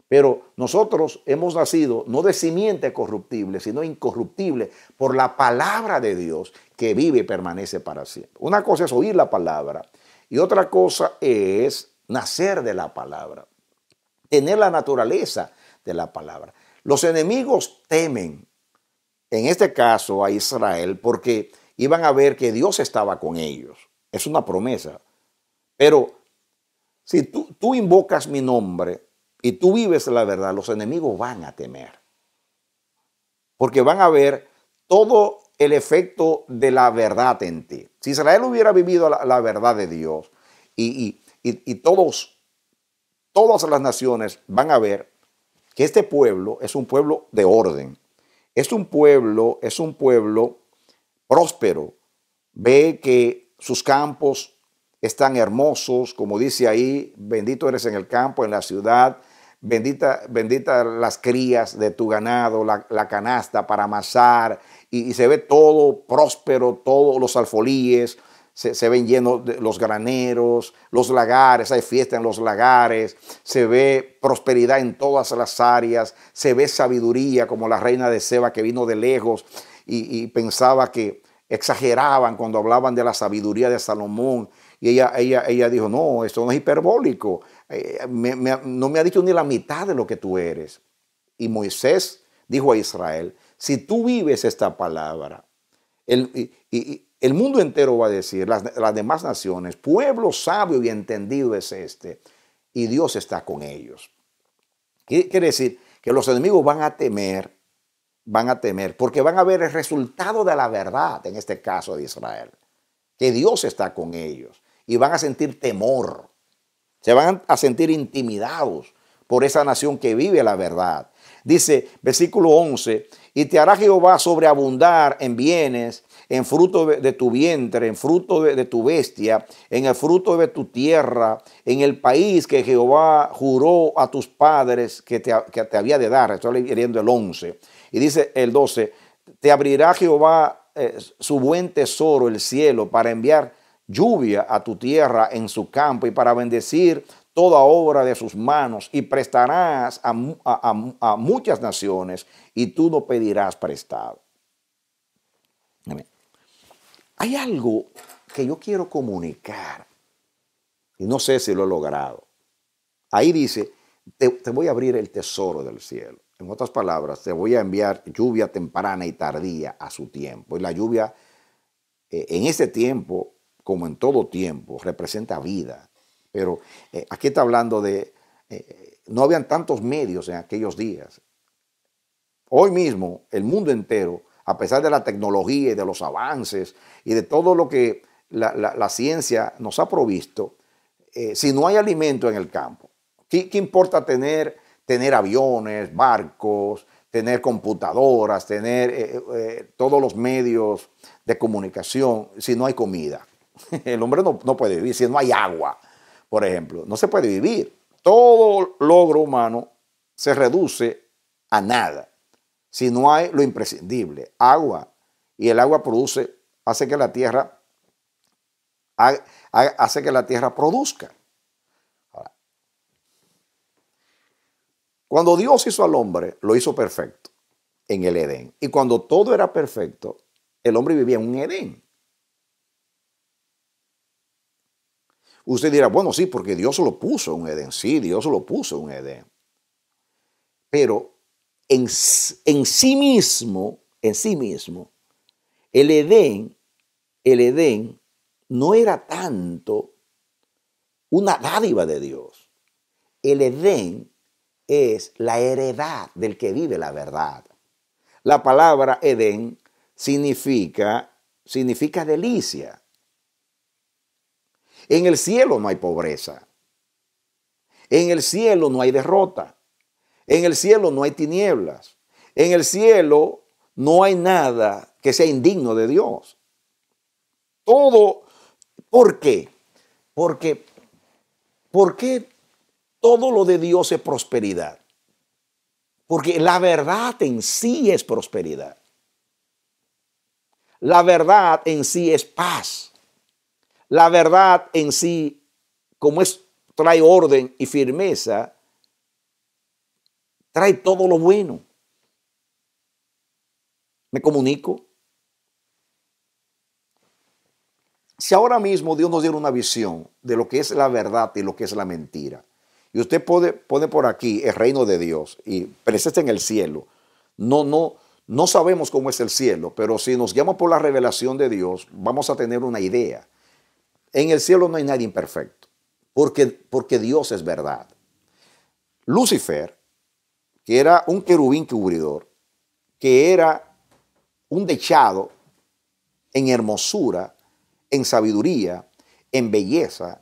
Pero nosotros hemos nacido no de simiente corruptible, sino incorruptible por la palabra de Dios que vive y permanece para siempre. Una cosa es oír la palabra y otra cosa es nacer de la palabra, tener la naturaleza de la palabra. Los enemigos temen, en este caso a Israel, porque iban a ver que Dios estaba con ellos. Es una promesa. Pero si tú, invocas mi nombre y tú vives la verdad, los enemigos van a temer. Porque van a ver todo el efecto de la verdad en ti. Si Israel hubiera vivido la, verdad de Dios y, todos, todas las naciones van a ver que este pueblo es un pueblo de orden. Es un pueblo, es un pueblo próspero, ve que sus campos están hermosos, como dice ahí, bendito eres en el campo, en la ciudad, bendita, bendita las crías de tu ganado, la, canasta para amasar, y, se ve todo próspero, todos los alfolíes, se, ven llenos de los graneros, los lagares, hay fiesta en los lagares, se ve prosperidad en todas las áreas, se ve sabiduría como la reina de Seba que vino de lejos, y, pensaba que exageraban cuando hablaban de la sabiduría de Salomón. Y ella, ella, ella dijo, no, esto no es hiperbólico, eh, no me ha dicho ni la mitad de lo que tú eres. Y Moisés dijo a Israel, si tú vives esta palabra, el, el mundo entero va a decir, las, las demás naciones, pueblo sabio y entendido es este, y Dios está con ellos. Quiere decir que los enemigos van a temer van a temer, porque van a ver el resultado de la verdad, en este caso de Israel, que Dios está con ellos, y van a sentir temor, se van a sentir intimidados por esa nación que vive la verdad. Dice versículo 11, y te hará Jehová sobreabundar en bienes, en fruto de tu vientre, en fruto de, tu bestia, en el fruto de tu tierra, en el país que Jehová juró a tus padres que te, que te había de dar. Estoy leyendo el 11. Y dice el 12, te abrirá Jehová eh, su buen tesoro, el cielo, para enviar lluvia a tu tierra en su campo y para bendecir toda obra de sus manos y prestarás a, muchas naciones y tú no pedirás prestado. Hay algo que yo quiero comunicar y no sé si lo he logrado. Ahí dice, te voy a abrir el tesoro del cielo. En otras palabras, te voy a enviar lluvia temprana y tardía a su tiempo. Y la lluvia eh, en ese tiempo, como en todo tiempo, representa vida. Pero eh, aquí está hablando de, eh, no habían tantos medios en aquellos días. Hoy mismo, el mundo entero, a pesar de la tecnología y de los avances y de todo lo que la, ciencia nos ha provisto, si no hay alimento en el campo, qué importa tener tener aviones, barcos, tener computadoras, tener eh, eh, eh, todos los medios de comunicación si no hay comida. El hombre no, no, puede vivir si no hay agua, por ejemplo. No se puede vivir. Todo logro humano se reduce a nada si no hay lo imprescindible, agua. Y el agua produce, hace que la tierra, hace que la tierra produzca. Cuando Dios hizo al hombre, lo hizo perfecto en el Edén. Y cuando todo era perfecto, el hombre vivía en un Edén. Usted dirá, bueno, sí, porque Dios lo puso en un Edén. Sí, Dios lo puso en un Edén. Pero en, en sí mismo, en sí mismo, el Edén, el Edén no era tanto una dádiva de Dios. El Edén es la heredad del que vive la verdad. La palabra Edén significa, significa delicia. En el cielo no hay pobreza. En el cielo no hay derrota. En el cielo no hay tinieblas. En el cielo no hay nada que sea indigno de Dios. Todo, ¿por qué? Porque, ¿por qué todo lo de Dios es prosperidad. Porque la verdad en sí es prosperidad. La verdad en sí es paz. La verdad en sí, como es, trae orden y firmeza, trae todo lo bueno. Me comunico. Si ahora mismo Dios nos diera una visión de lo que es la verdad y lo que es la mentira, y usted pone, por aquí el reino de Dios y presente en el cielo. No, no, no sabemos cómo es el cielo, pero si nos guiamos por la revelación de Dios, vamos a tener una idea. En el cielo no hay nadie imperfecto, porque, porque Dios es verdad. Lucifer, que era un querubín cubridor, que era un dechado en hermosura, en sabiduría, en belleza,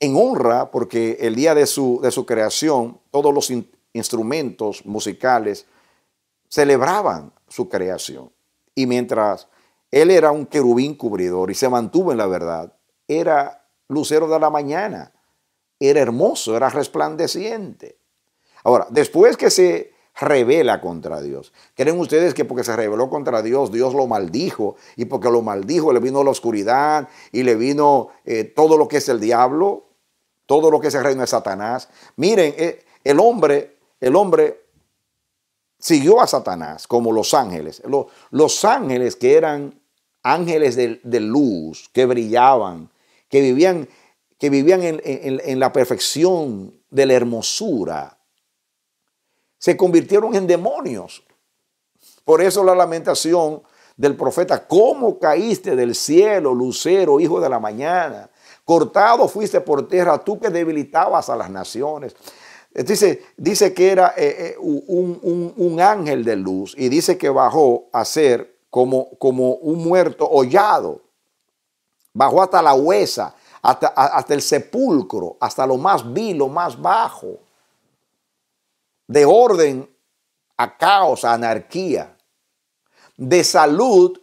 en honra, porque el día de su, creación, todos los instrumentos musicales celebraban su creación. Y mientras él era un querubín cubridor y se mantuvo en la verdad, era lucero de la mañana, era hermoso, era resplandeciente. Ahora, después que se revela contra Dios. ¿Creen ustedes que porque se reveló contra Dios, Dios lo maldijo? Y porque lo maldijo le vino la oscuridad y le vino eh, todo lo que es el diablo. Todo lo que es el reino de Satanás. Miren, eh, el hombre, el hombre siguió a Satanás como los ángeles. Los, ángeles que eran ángeles de, luz, que brillaban, que vivían, que vivían en la perfección de la hermosura, se convirtieron en demonios. Por eso la lamentación del profeta, ¿cómo caíste del cielo, lucero, hijo de la mañana? cortado fuiste por tierra, tú que debilitabas a las naciones. Dice, dice que era eh, eh, un, ángel de luz y dice que bajó a ser como, como un muerto hollado. Bajó hasta la huesa, hasta, hasta el sepulcro, hasta lo más vil, lo más bajo. De orden a caos, a anarquía. De salud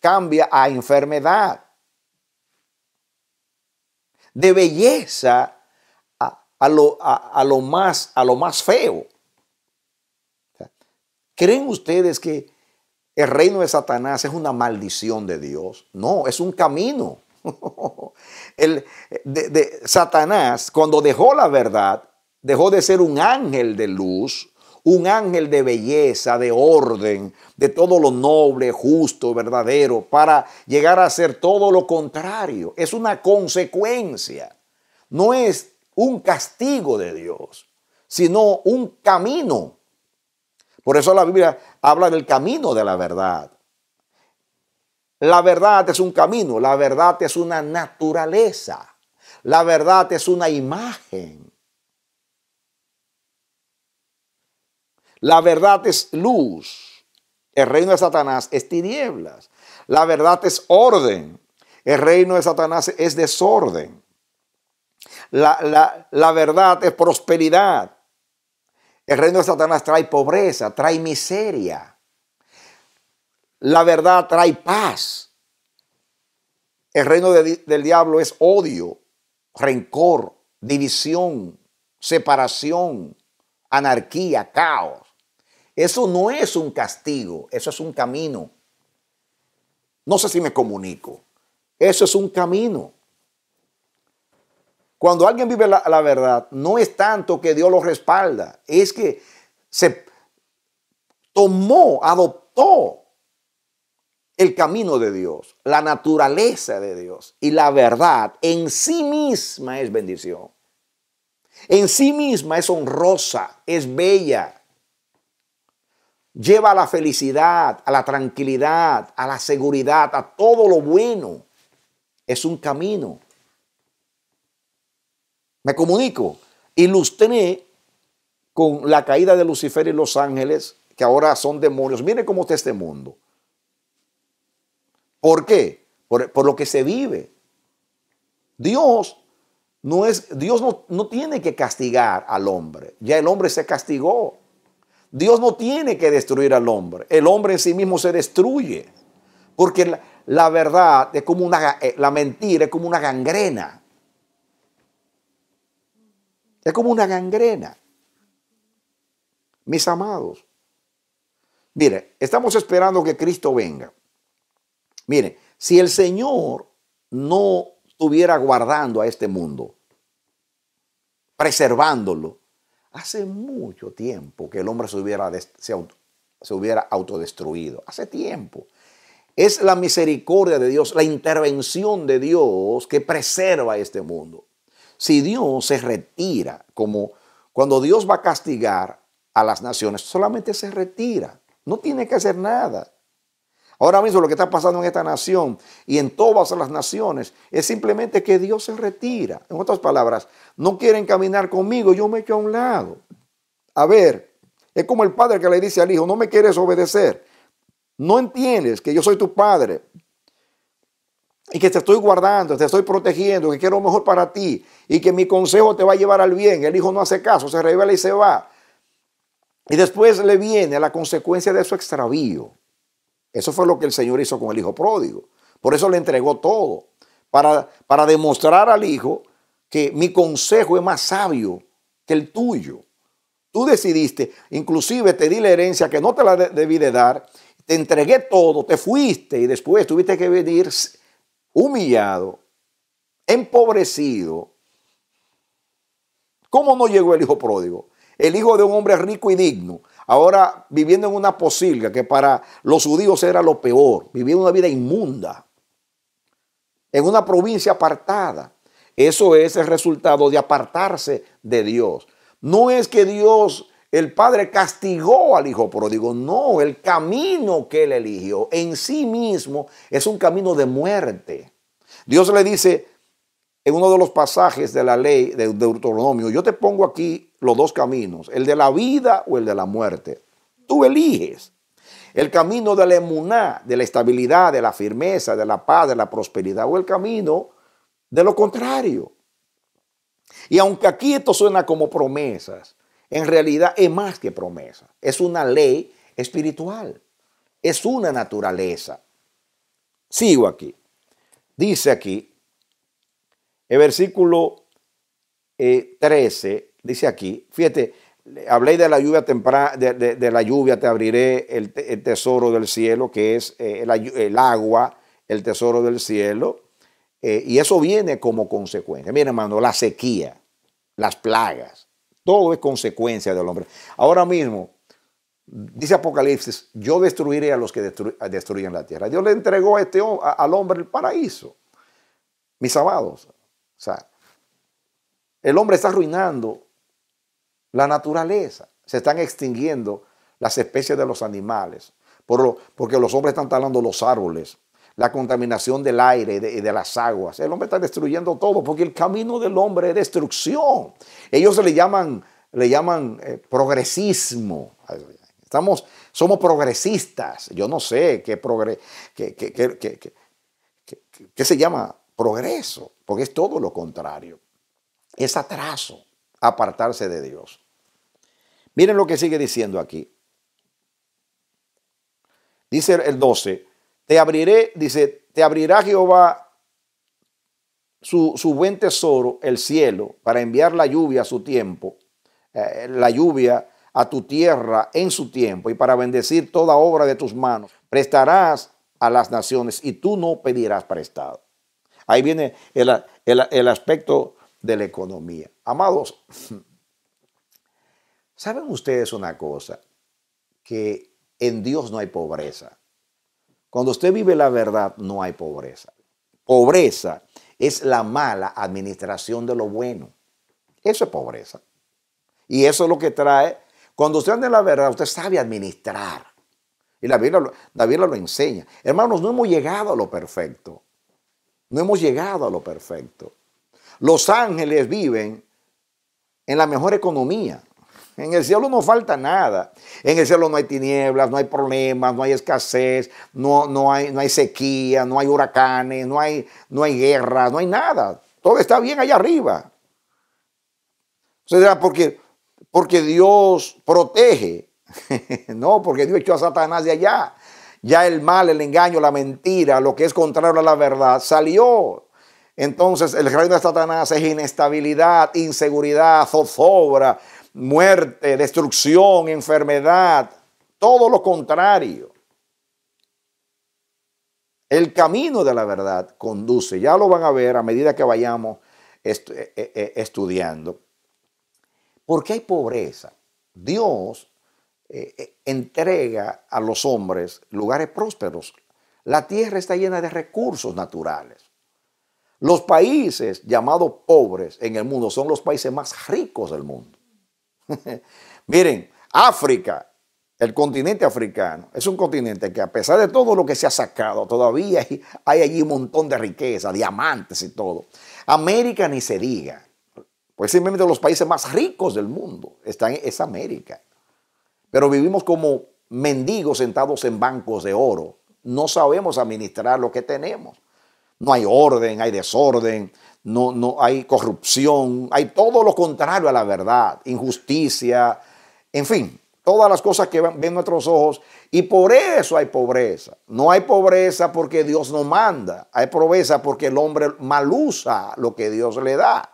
cambia a enfermedad de belleza a, lo, a, lo más, a, lo, más, feo. ¿Creen ustedes que el reino de Satanás es una maldición de Dios? No, es un camino. El, de, de, Satanás, cuando dejó la verdad, dejó de ser un ángel de luz un ángel de belleza, de orden, de todo lo noble, justo, verdadero, para llegar a ser todo lo contrario. Es una consecuencia, no es un castigo de Dios, sino un camino. Por eso la Biblia habla del camino de la verdad. La verdad es un camino, la verdad es una naturaleza, la verdad es una imagen. La verdad es luz. El reino de Satanás es tinieblas. La verdad es orden. El reino de Satanás es desorden. La, verdad es prosperidad. El reino de Satanás trae pobreza, trae miseria. La verdad trae paz. El reino del diablo es odio, rencor, división, separación, anarquía, caos. Eso no es un castigo, eso es un camino. No sé si me comunico. Eso es un camino. Cuando alguien vive la, verdad, no es tanto que Dios lo respalda, es que se tomó, adoptó el camino de Dios, la naturaleza de Dios. Y la verdad en sí misma es bendición. En sí misma es honrosa, es bella, lleva a la felicidad, a la tranquilidad, a la seguridad, a todo lo bueno. Es un camino. Me comunico. Ilustré con la caída de Lucifer y los ángeles, que ahora son demonios. Mire cómo está este mundo. ¿Por qué? Por, lo que se vive. Dios no es, Dios no, no tiene que castigar al hombre. Ya el hombre se castigó. Dios no tiene que destruir al hombre. El hombre en sí mismo se destruye. Porque la, verdad es como una, eh, la mentira es como una gangrena. Es como una gangrena. Mis amados. Mire, estamos esperando que Cristo venga. Mire, si el Señor no estuviera guardando a este mundo, preservándolo, Hace mucho tiempo que el hombre se hubiera, hubiera autodestruido. Hace tiempo. Es la misericordia de Dios, la intervención de Dios que preserva este mundo. Si Dios se retira, como cuando Dios va a castigar a las naciones, solamente se retira, no tiene que hacer nada. Ahora mismo lo que está pasando en esta nación y en todas las naciones es simplemente que Dios se retira. En otras palabras, no quieren caminar conmigo, yo me echo a un lado. A ver, es como el padre que le dice al hijo, no me quieres obedecer, no entiendes que yo soy tu padre y que te estoy guardando, te estoy protegiendo, que quiero lo mejor para ti y que mi consejo te va a llevar al bien. El hijo no hace caso, se revela y se va. Y después le viene la consecuencia de su extravío. Eso fue lo que el Señor hizo con el hijo pródigo. Por eso le entregó todo, para, para demostrar al hijo que mi consejo es más sabio que el tuyo. Tú decidiste, inclusive te di la herencia que no te la debí de dar, te entregué todo, te fuiste y después tuviste que venir humillado, empobrecido. ¿Cómo no llegó el hijo pródigo? El hijo de un hombre rico y digno, Ahora viviendo en una posilga que para los judíos era lo peor, viviendo una vida inmunda, en una provincia apartada. Eso es el resultado de apartarse de Dios. No es que Dios, el Padre, castigó al Hijo pródigo. No, el camino que él eligió en sí mismo es un camino de muerte. Dios le dice, en uno de los pasajes de la ley de Deuteronomio, yo te pongo aquí los dos caminos, el de la vida o el de la muerte. Tú eliges el camino de la emuná, de la estabilidad, de la firmeza, de la paz, de la prosperidad, o el camino de lo contrario. Y aunque aquí esto suena como promesas, en realidad es más que promesa, es una ley espiritual, es una naturaleza. Sigo aquí. Dice aquí, el versículo 13 eh, dice aquí, fíjate, hablé de la lluvia temprana, de, la lluvia te abriré el, tesoro del cielo, que es eh, el, agua, el tesoro del cielo, eh, y eso viene como consecuencia. Mira, hermano, la sequía, las plagas, todo es consecuencia del hombre. Ahora mismo, dice Apocalipsis, yo destruiré a los que destruyen la tierra. Dios le entregó este, al hombre el paraíso. Mis amados, o sea, el hombre está arruinando la naturaleza. Se están extinguiendo las especies de los animales. Por lo, porque los hombres están talando los árboles, la contaminación del aire y de, las aguas. El hombre está destruyendo todo porque el camino del hombre es destrucción. Ellos se le llaman, le llaman eh, progresismo. Estamos, somos progresistas. Yo no sé qué, progre, qué, qué se llama progreso porque es todo lo contrario. Es atraso apartarse de Dios. Miren lo que sigue diciendo aquí. Dice el 12, te abriré, dice, te abrirá Jehová su, buen tesoro, el cielo, para enviar la lluvia a su tiempo, eh, la lluvia a tu tierra en su tiempo y para bendecir toda obra de tus manos. Prestarás a las naciones y tú no pedirás prestado. Ahí viene el, aspecto de la economía. Amados, ¿saben ustedes una cosa? Que en Dios no hay pobreza. Cuando usted vive la verdad, no hay pobreza. Pobreza es la mala administración de lo bueno. Eso es pobreza. Y eso es lo que trae. Cuando usted anda en la verdad, usted sabe administrar. Y la Biblia, la Biblia lo enseña. Hermanos, no hemos llegado a lo perfecto. No hemos llegado a lo perfecto. Los ángeles viven en la mejor economía. En el cielo no falta nada. En el cielo no hay tinieblas, no hay problemas, no hay escasez, no, no, hay, no hay, sequía, no hay huracanes, no hay, no hay no hay nada. Todo está bien allá arriba. O porque, porque Dios protege. no, porque Dios echó a Satanás de allá ya el mal, el engaño, la mentira, lo que es contrario a la verdad, salió. Entonces el reino de Satanás es inestabilidad, inseguridad, zozobra, muerte, destrucción, enfermedad, todo lo contrario. El camino de la verdad conduce, ya lo van a ver a medida que vayamos eh, eh, eh, estudiando. ¿Por qué hay pobreza? Dios entrega a los hombres lugares prósperos. La tierra está llena de recursos naturales. Los países llamados pobres en el mundo son los países más ricos del mundo. Miren, África, el continente africano, es un continente que a pesar de todo lo que se ha sacado, todavía hay, allí un montón de riqueza, diamantes y todo. América ni se diga. Pues simplemente los países más ricos del mundo están es América. Pero vivimos como mendigos sentados en bancos de oro. No sabemos administrar lo que tenemos. No hay orden, hay desorden, no, no hay corrupción, hay todo lo contrario a la verdad, injusticia, en fin, todas las cosas que ven nuestros ojos. Y por eso hay pobreza. No hay pobreza porque Dios no manda. Hay pobreza porque el hombre mal usa lo que Dios le da.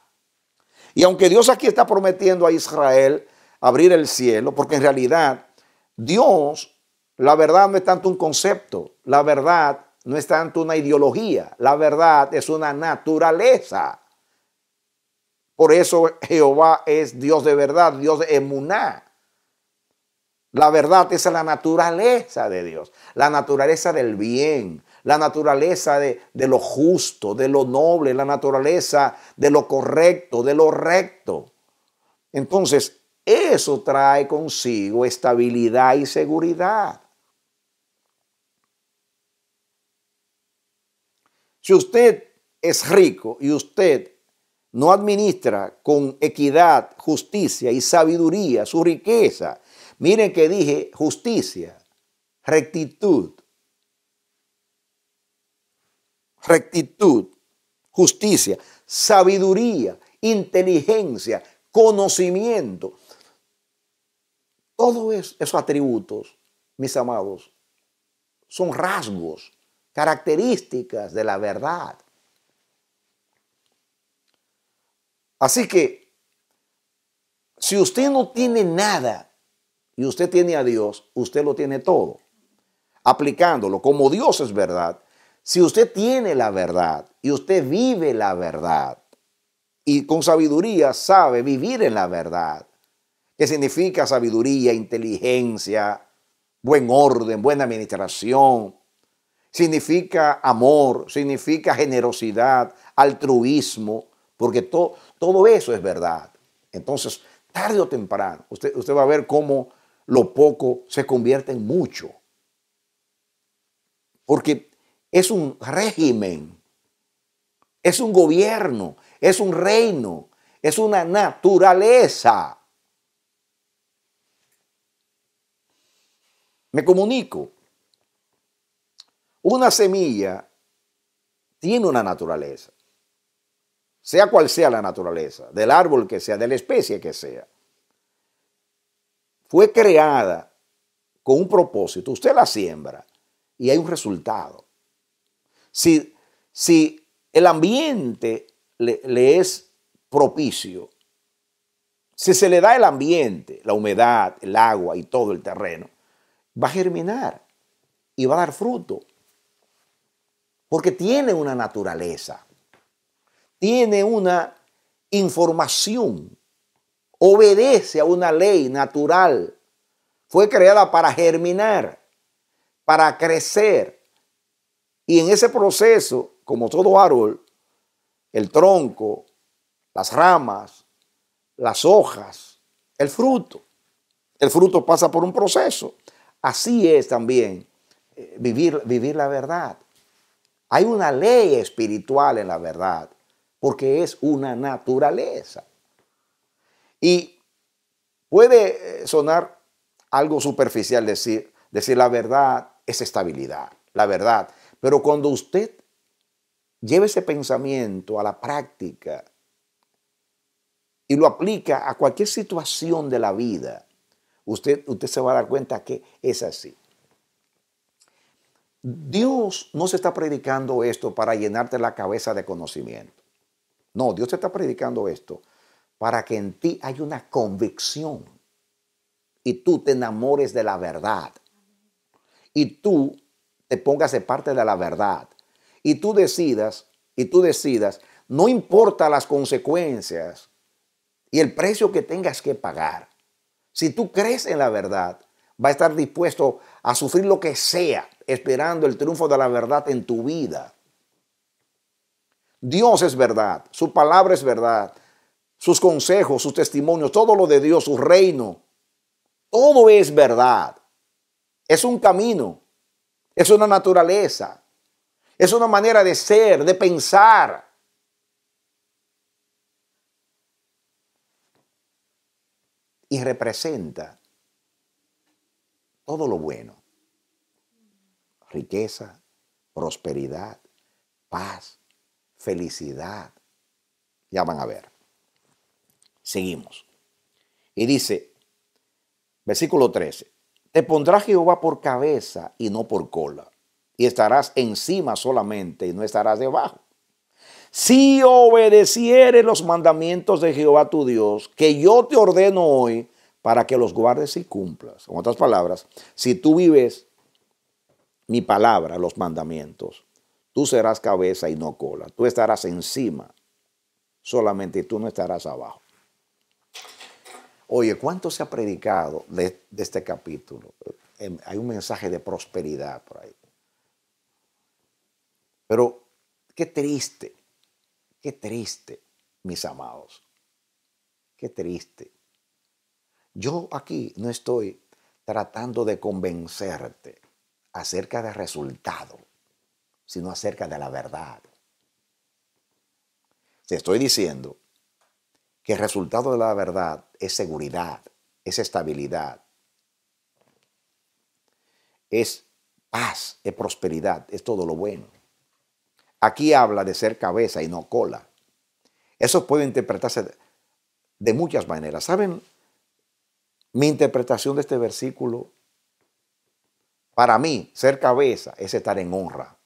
Y aunque Dios aquí está prometiendo a Israel abrir el cielo, porque en realidad Dios, la verdad no es tanto un concepto, la verdad no es tanto una ideología, la verdad es una naturaleza. Por eso Jehová es Dios de verdad, Dios de emuná. La verdad es la naturaleza de Dios, la naturaleza del bien, la naturaleza de, de, lo justo, de lo noble, la naturaleza de lo correcto, de lo recto. Entonces, eso trae consigo estabilidad y seguridad. Si usted es rico y usted no administra con equidad, justicia y sabiduría su riqueza, miren que dije justicia, rectitud, rectitud, justicia, sabiduría, inteligencia, conocimiento todos esos atributos, mis amados, son rasgos, características de la verdad. Así que, si usted no tiene nada y usted tiene a Dios, usted lo tiene todo. Aplicándolo, como Dios es verdad, si usted tiene la verdad y usted vive la verdad y con sabiduría sabe vivir en la verdad, que significa sabiduría, inteligencia, buen orden, buena administración. Significa amor, significa generosidad, altruismo, porque todo eso es verdad. Entonces, tarde o temprano, usted va a ver cómo lo poco se convierte en mucho. Porque es un régimen, es un gobierno, es un reino, es una naturaleza. Me comunico. Una semilla tiene una naturaleza, sea cual sea la naturaleza, del árbol que sea, de la especie que sea. Fue creada con un propósito. Usted la siembra y hay un resultado. Si, si el ambiente le, le es propicio, si se le da el ambiente, la humedad, el agua y todo el terreno, va a germinar y va a dar fruto. Porque tiene una naturaleza, tiene una información, obedece a una ley natural. Fue creada para germinar, para crecer. Y en ese proceso, como todo árbol, el tronco, las ramas, las hojas, el fruto. El fruto pasa por un proceso. Así es también eh, vivir, vivir la verdad. Hay una ley espiritual en la verdad, porque es una naturaleza. Y puede eh, sonar algo superficial decir, decir la verdad es estabilidad, la verdad. Pero cuando usted lleva ese pensamiento a la práctica y lo aplica a cualquier situación de la vida, Usted, usted se va a dar cuenta que es así. Dios no se está predicando esto para llenarte la cabeza de conocimiento. No, Dios te está predicando esto para que en ti haya una convicción y tú te enamores de la verdad. Y tú te pongas de parte de la verdad. Y tú decidas, y tú decidas, no importa las consecuencias y el precio que tengas que pagar. Si tú crees en la verdad, va a estar dispuesto a sufrir lo que sea, esperando el triunfo de la verdad en tu vida. Dios es verdad, su palabra es verdad, sus consejos, sus testimonios, todo lo de Dios, su reino, todo es verdad. Es un camino, es una naturaleza, es una manera de ser, de pensar. y representa todo lo bueno. Riqueza, prosperidad, paz, felicidad. Ya van a ver. Seguimos. Y dice, versículo 13, te pondrá Jehová por cabeza y no por cola, y estarás encima solamente y no estarás debajo si obedecieres los mandamientos de Jehová tu Dios, que yo te ordeno hoy, para que los guardes y cumplas. En otras palabras, si tú vives mi palabra, los mandamientos, tú serás cabeza y no cola, tú estarás encima, solamente tú no estarás abajo. Oye, ¿cuánto se ha predicado de, de este capítulo? Em, hay un mensaje de prosperidad por ahí. Pero qué triste Qué triste, mis amados. Qué triste. Yo aquí no estoy tratando de convencerte acerca del resultado, sino acerca de la verdad. Te estoy diciendo que el resultado de la verdad es seguridad, es estabilidad, es paz, es prosperidad, es todo lo bueno. Aquí habla de ser cabeza y no cola. Eso puede interpretarse de muchas maneras. ¿Saben? Mi interpretación de este versículo, para mí, ser cabeza es estar en honra.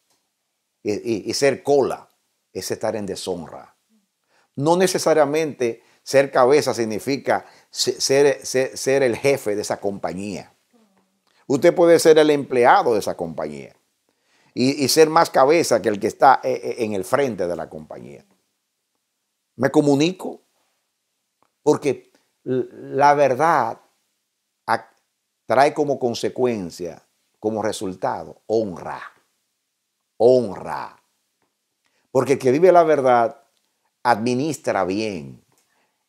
Y, ser cola es estar en deshonra. No necesariamente ser cabeza significa ser el jefe de esa compañía. Usted puede ser el empleado de esa compañía y, ser más cabeza que el que está eh, eh, en el frente de la compañía. Me comunico porque la verdad trae como consecuencia, como resultado, honra. Honra. Porque el que vive la verdad administra bien.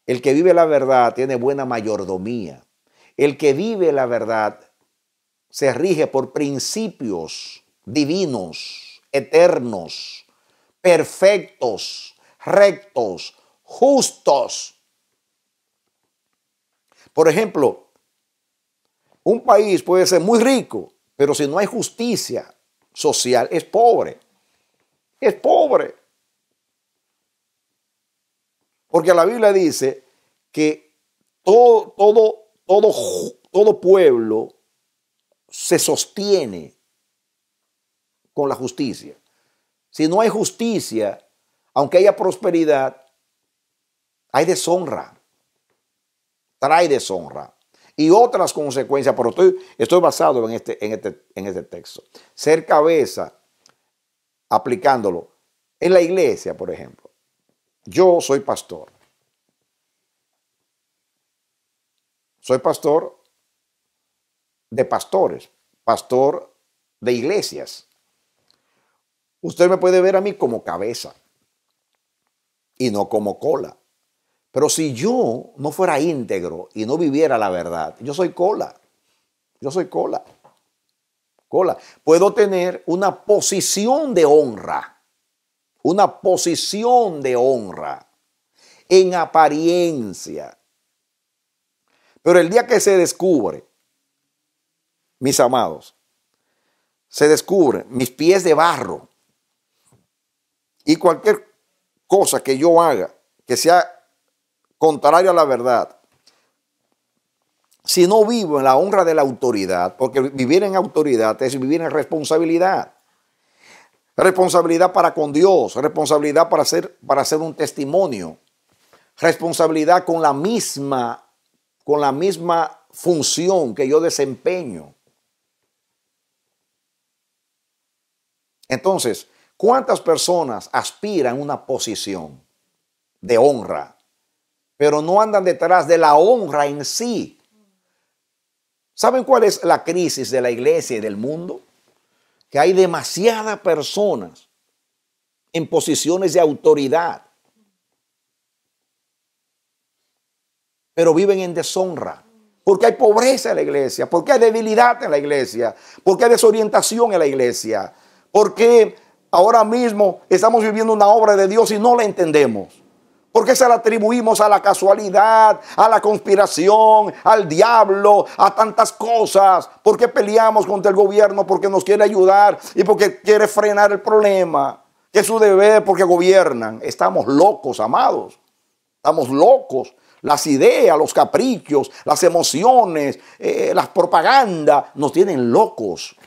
El que vive la verdad tiene buena mayordomía. El que vive la verdad se rige por principios divinos, eternos, perfectos, rectos, justos. Por ejemplo, un país puede ser muy rico, pero si no hay justicia social, es pobre. Es pobre. Porque la Biblia dice que todo, todo, todo, todo pueblo se sostiene con la justicia. Si no hay justicia, aunque haya prosperidad, hay deshonra. Trae deshonra. Y otras consecuencias, pero estoy, basado en este, en, este, en este texto. Ser cabeza, aplicándolo. En la iglesia, por ejemplo. Yo soy pastor. Soy pastor de pastores, pastor de iglesias. Usted me puede ver a mí como cabeza y no como cola. Pero si yo no fuera íntegro y no viviera la verdad, yo soy cola. Yo soy cola. Cola. Puedo tener una posición de honra. Una posición de honra. En apariencia. Pero el día que se descubre, mis amados, se descubre mis pies de barro, y cualquier cosa que yo haga que sea contraria a la verdad, si no vivo en la honra de la autoridad, porque vivir en autoridad es vivir en responsabilidad. Responsabilidad para con Dios, responsabilidad para hacer, para hacer un testimonio, responsabilidad con la misma, con la misma función que yo desempeño. Entonces, ¿Cuántas personas aspiran a una posición de honra, pero no andan detrás de la honra en sí? ¿Saben cuál es la crisis de la iglesia y del mundo? Que hay demasiadas personas en posiciones de autoridad, pero viven en deshonra. Porque hay pobreza en la iglesia, porque hay debilidad en la iglesia, porque hay desorientación en la iglesia, porque Ahora mismo estamos viviendo una obra de Dios y no la entendemos. ¿Por qué se la atribuimos a la casualidad, a la conspiración, al diablo, a tantas cosas? ¿Por qué peleamos contra el gobierno? Porque nos quiere ayudar y porque quiere frenar el problema. Que es su deber porque gobiernan. Estamos locos, amados. Estamos locos. Las ideas, los caprichos, las emociones, eh, las propagandas nos tienen locos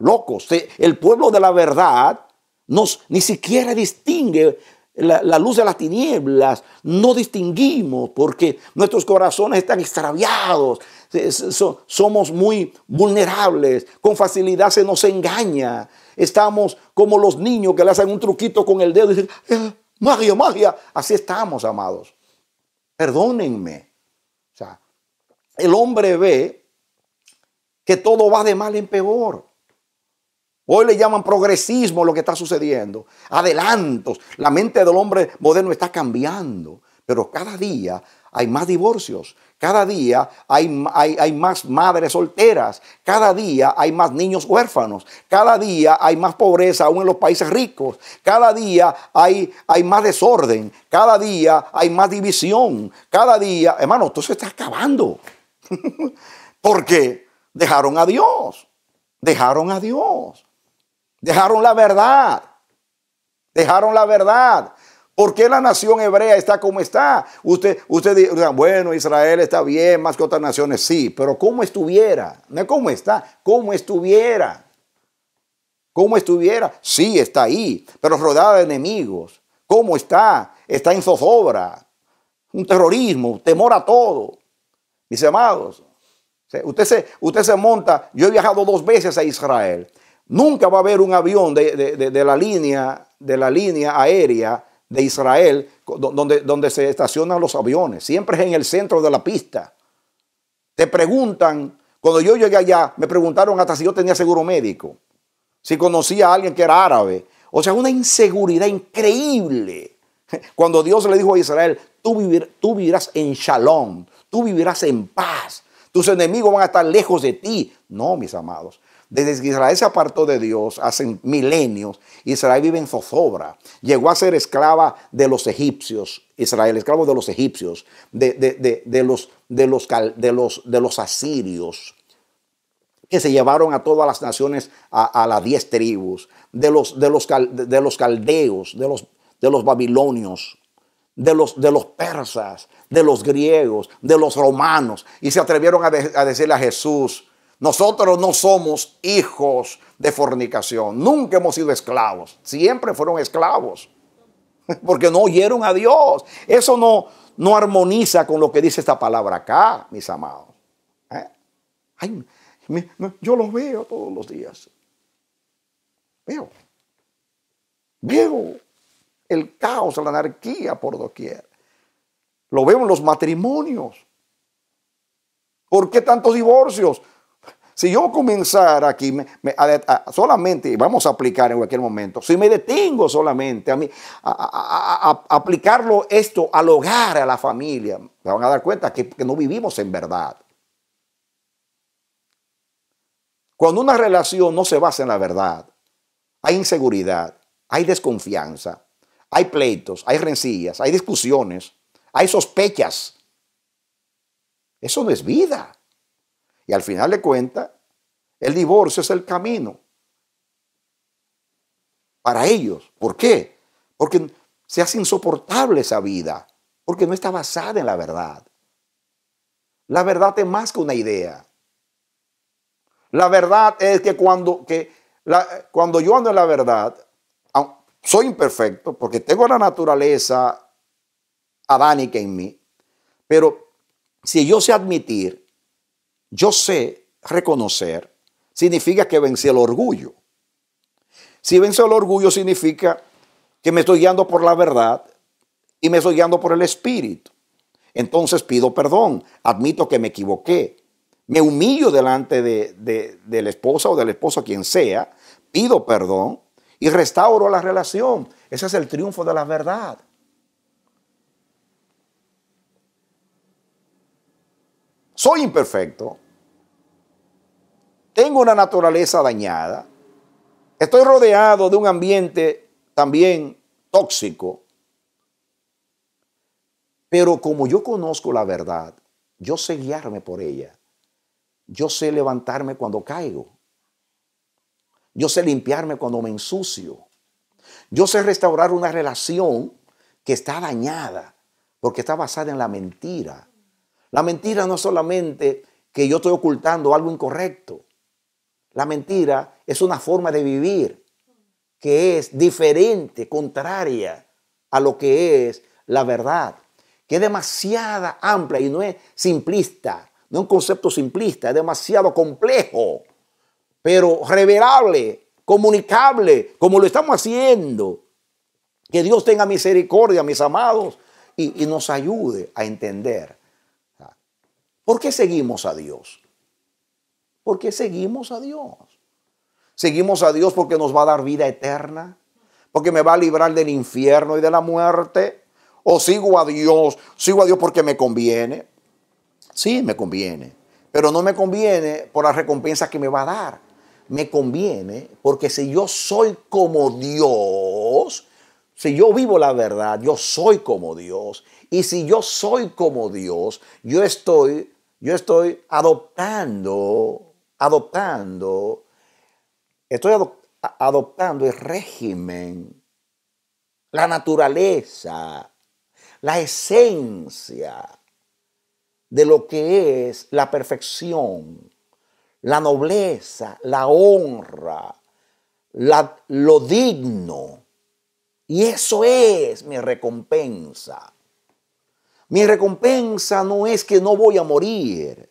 locos. El pueblo de la verdad nos ni siquiera distingue la, luz de las tinieblas, no distinguimos porque nuestros corazones están extraviados, somos muy vulnerables, con facilidad se nos engaña, estamos como los niños que le hacen un truquito con el dedo y dicen, ah, magia, magia, así estamos, amados. Perdónenme. O sea, el hombre ve que todo va de mal en peor. Hoy le llaman progresismo lo que está sucediendo. Adelantos. La mente del hombre moderno está cambiando. Pero cada día hay más divorcios. Cada día hay, hay, más madres solteras. Cada día hay más niños huérfanos. Cada día hay más pobreza aún en los países ricos. Cada día hay, hay más desorden. Cada día hay más división. Cada día, hermano, todo se está acabando. Porque dejaron a Dios. Dejaron a Dios. Dejaron la verdad. Dejaron la verdad. ¿Por qué la nación hebrea está como está? Usted, usted dice, bueno, Israel está bien, más que otras naciones, sí, pero ¿cómo estuviera? No es cómo está, ¿cómo estuviera? ¿Cómo estuviera? Sí, está ahí, pero rodeada de enemigos. ¿Cómo está? Está en zozobra. Un terrorismo, temor a todo. Mis amados, usted se, usted se monta, yo he viajado dos veces a Israel Nunca va a haber un avión de, la, línea, de la línea aérea de Israel donde, donde se estacionan los aviones. Siempre es en el centro de la pista. Te preguntan, cuando yo llegué allá, me preguntaron hasta si yo tenía seguro médico, si conocía a alguien que era árabe. O sea, una inseguridad increíble. Cuando Dios le dijo a Israel, tú, tú vivirás en shalom, tú vivirás en paz, tus enemigos van a estar lejos de ti. No, mis amados. Desde que Israel se apartó de Dios hace milenios, Israel vive en zozobra. Llegó a ser esclava de los egipcios, Israel, esclavo de los egipcios, de, de, de, los, los, los, de los asirios, que se llevaron a todas las naciones, a, las diez tribus, de los, de, los de los caldeos, de los, de los babilonios, de los, de los persas, de los griegos, de los romanos, y se atrevieron a decirle a Jesús, nosotros no somos hijos de fornicación, nunca hemos sido esclavos, siempre fueron esclavos, porque no oyeron a Dios. Eso no, no armoniza con lo que dice esta palabra acá, mis amados. ¿Eh? yo los veo todos los días. Veo. Veo el caos, la anarquía por doquier. Lo veo en los matrimonios. ¿Por qué tantos divorcios? Si yo comenzara aquí solamente, vamos a aplicar en cualquier momento, si me detengo solamente a, mí, a, aplicarlo esto al hogar, a la familia, se van a dar cuenta que no vivimos en verdad. Cuando una relación no se basa en la verdad, hay inseguridad, hay desconfianza, hay pleitos, hay rencillas, hay discusiones, hay sospechas. Eso no es vida. Y al final de cuentas, el divorcio es el camino para ellos. ¿Por qué? Porque se hace insoportable esa vida, porque no está basada en la verdad. La verdad es más que una idea. La verdad es que cuando, que cuando yo ando en la verdad, soy imperfecto porque tengo la naturaleza adánica en mí, pero si yo sé admitir yo sé reconocer significa que vencí el orgullo. Si vencí el orgullo significa que me estoy guiando por la verdad y me estoy guiando por el espíritu. Entonces pido perdón, admito que me equivoqué, me humillo delante de, de la esposa o del esposo, quien sea, pido perdón y restauro la relación. Ese es el triunfo de la verdad. soy imperfecto, tengo una naturaleza dañada, estoy rodeado de un ambiente también tóxico, pero como yo conozco la verdad, yo sé guiarme por ella, yo sé levantarme cuando caigo, yo sé limpiarme cuando me ensucio, yo sé restaurar una relación que está dañada porque está basada en la mentira la mentira no es solamente que yo estoy ocultando algo incorrecto. La mentira es una forma de vivir que es diferente, contraria a lo que es la verdad, que es demasiada amplia y no es simplista, no es un concepto simplista, es demasiado complejo, pero revelable, comunicable, como lo estamos haciendo. Que Dios tenga misericordia, mis amados, y, y nos ayude a entender ¿Por qué seguimos a Dios? ¿Por qué seguimos a Dios. Seguimos a Dios porque nos va a dar vida eterna, porque me va a librar del infierno y de la muerte. O sigo a Dios, sigo a Dios porque me conviene. Sí, me conviene, pero no me conviene por la recompensa que me va a dar. Me conviene porque si yo soy como Dios, si yo vivo la verdad, yo soy como Dios. Y si yo soy como Dios, yo estoy yo estoy adoptando, adoptando, estoy adoptando el régimen, la naturaleza, la esencia de lo que es la perfección, la nobleza, la honra, lo digno. Y eso es mi recompensa. Mi recompensa no es que no voy a morir.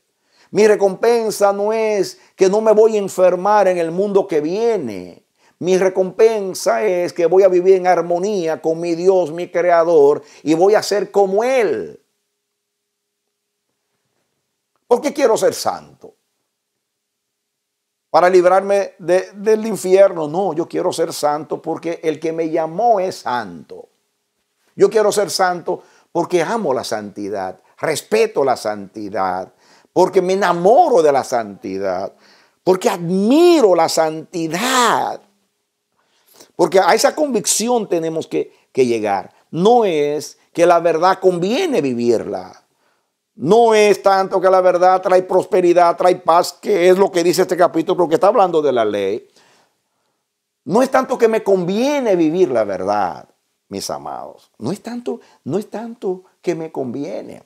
Mi recompensa no es que no me voy a enfermar en el mundo que viene. Mi recompensa es que voy a vivir en armonía con mi Dios, mi Creador, y voy a ser como Él. ¿Por qué quiero ser santo? Para librarme del infierno. No, yo quiero ser santo porque el que me llamó es santo. Yo quiero ser santo porque amo la santidad, respeto la santidad, porque me enamoro de la santidad, porque admiro la santidad. Porque a esa convicción tenemos que, llegar. No es que la verdad conviene vivirla. No es tanto que la verdad trae prosperidad, trae paz, que es lo que dice este capítulo, porque está hablando de la ley. No es tanto que me conviene vivir la verdad mis amados. No es tanto, no es tanto que me conviene.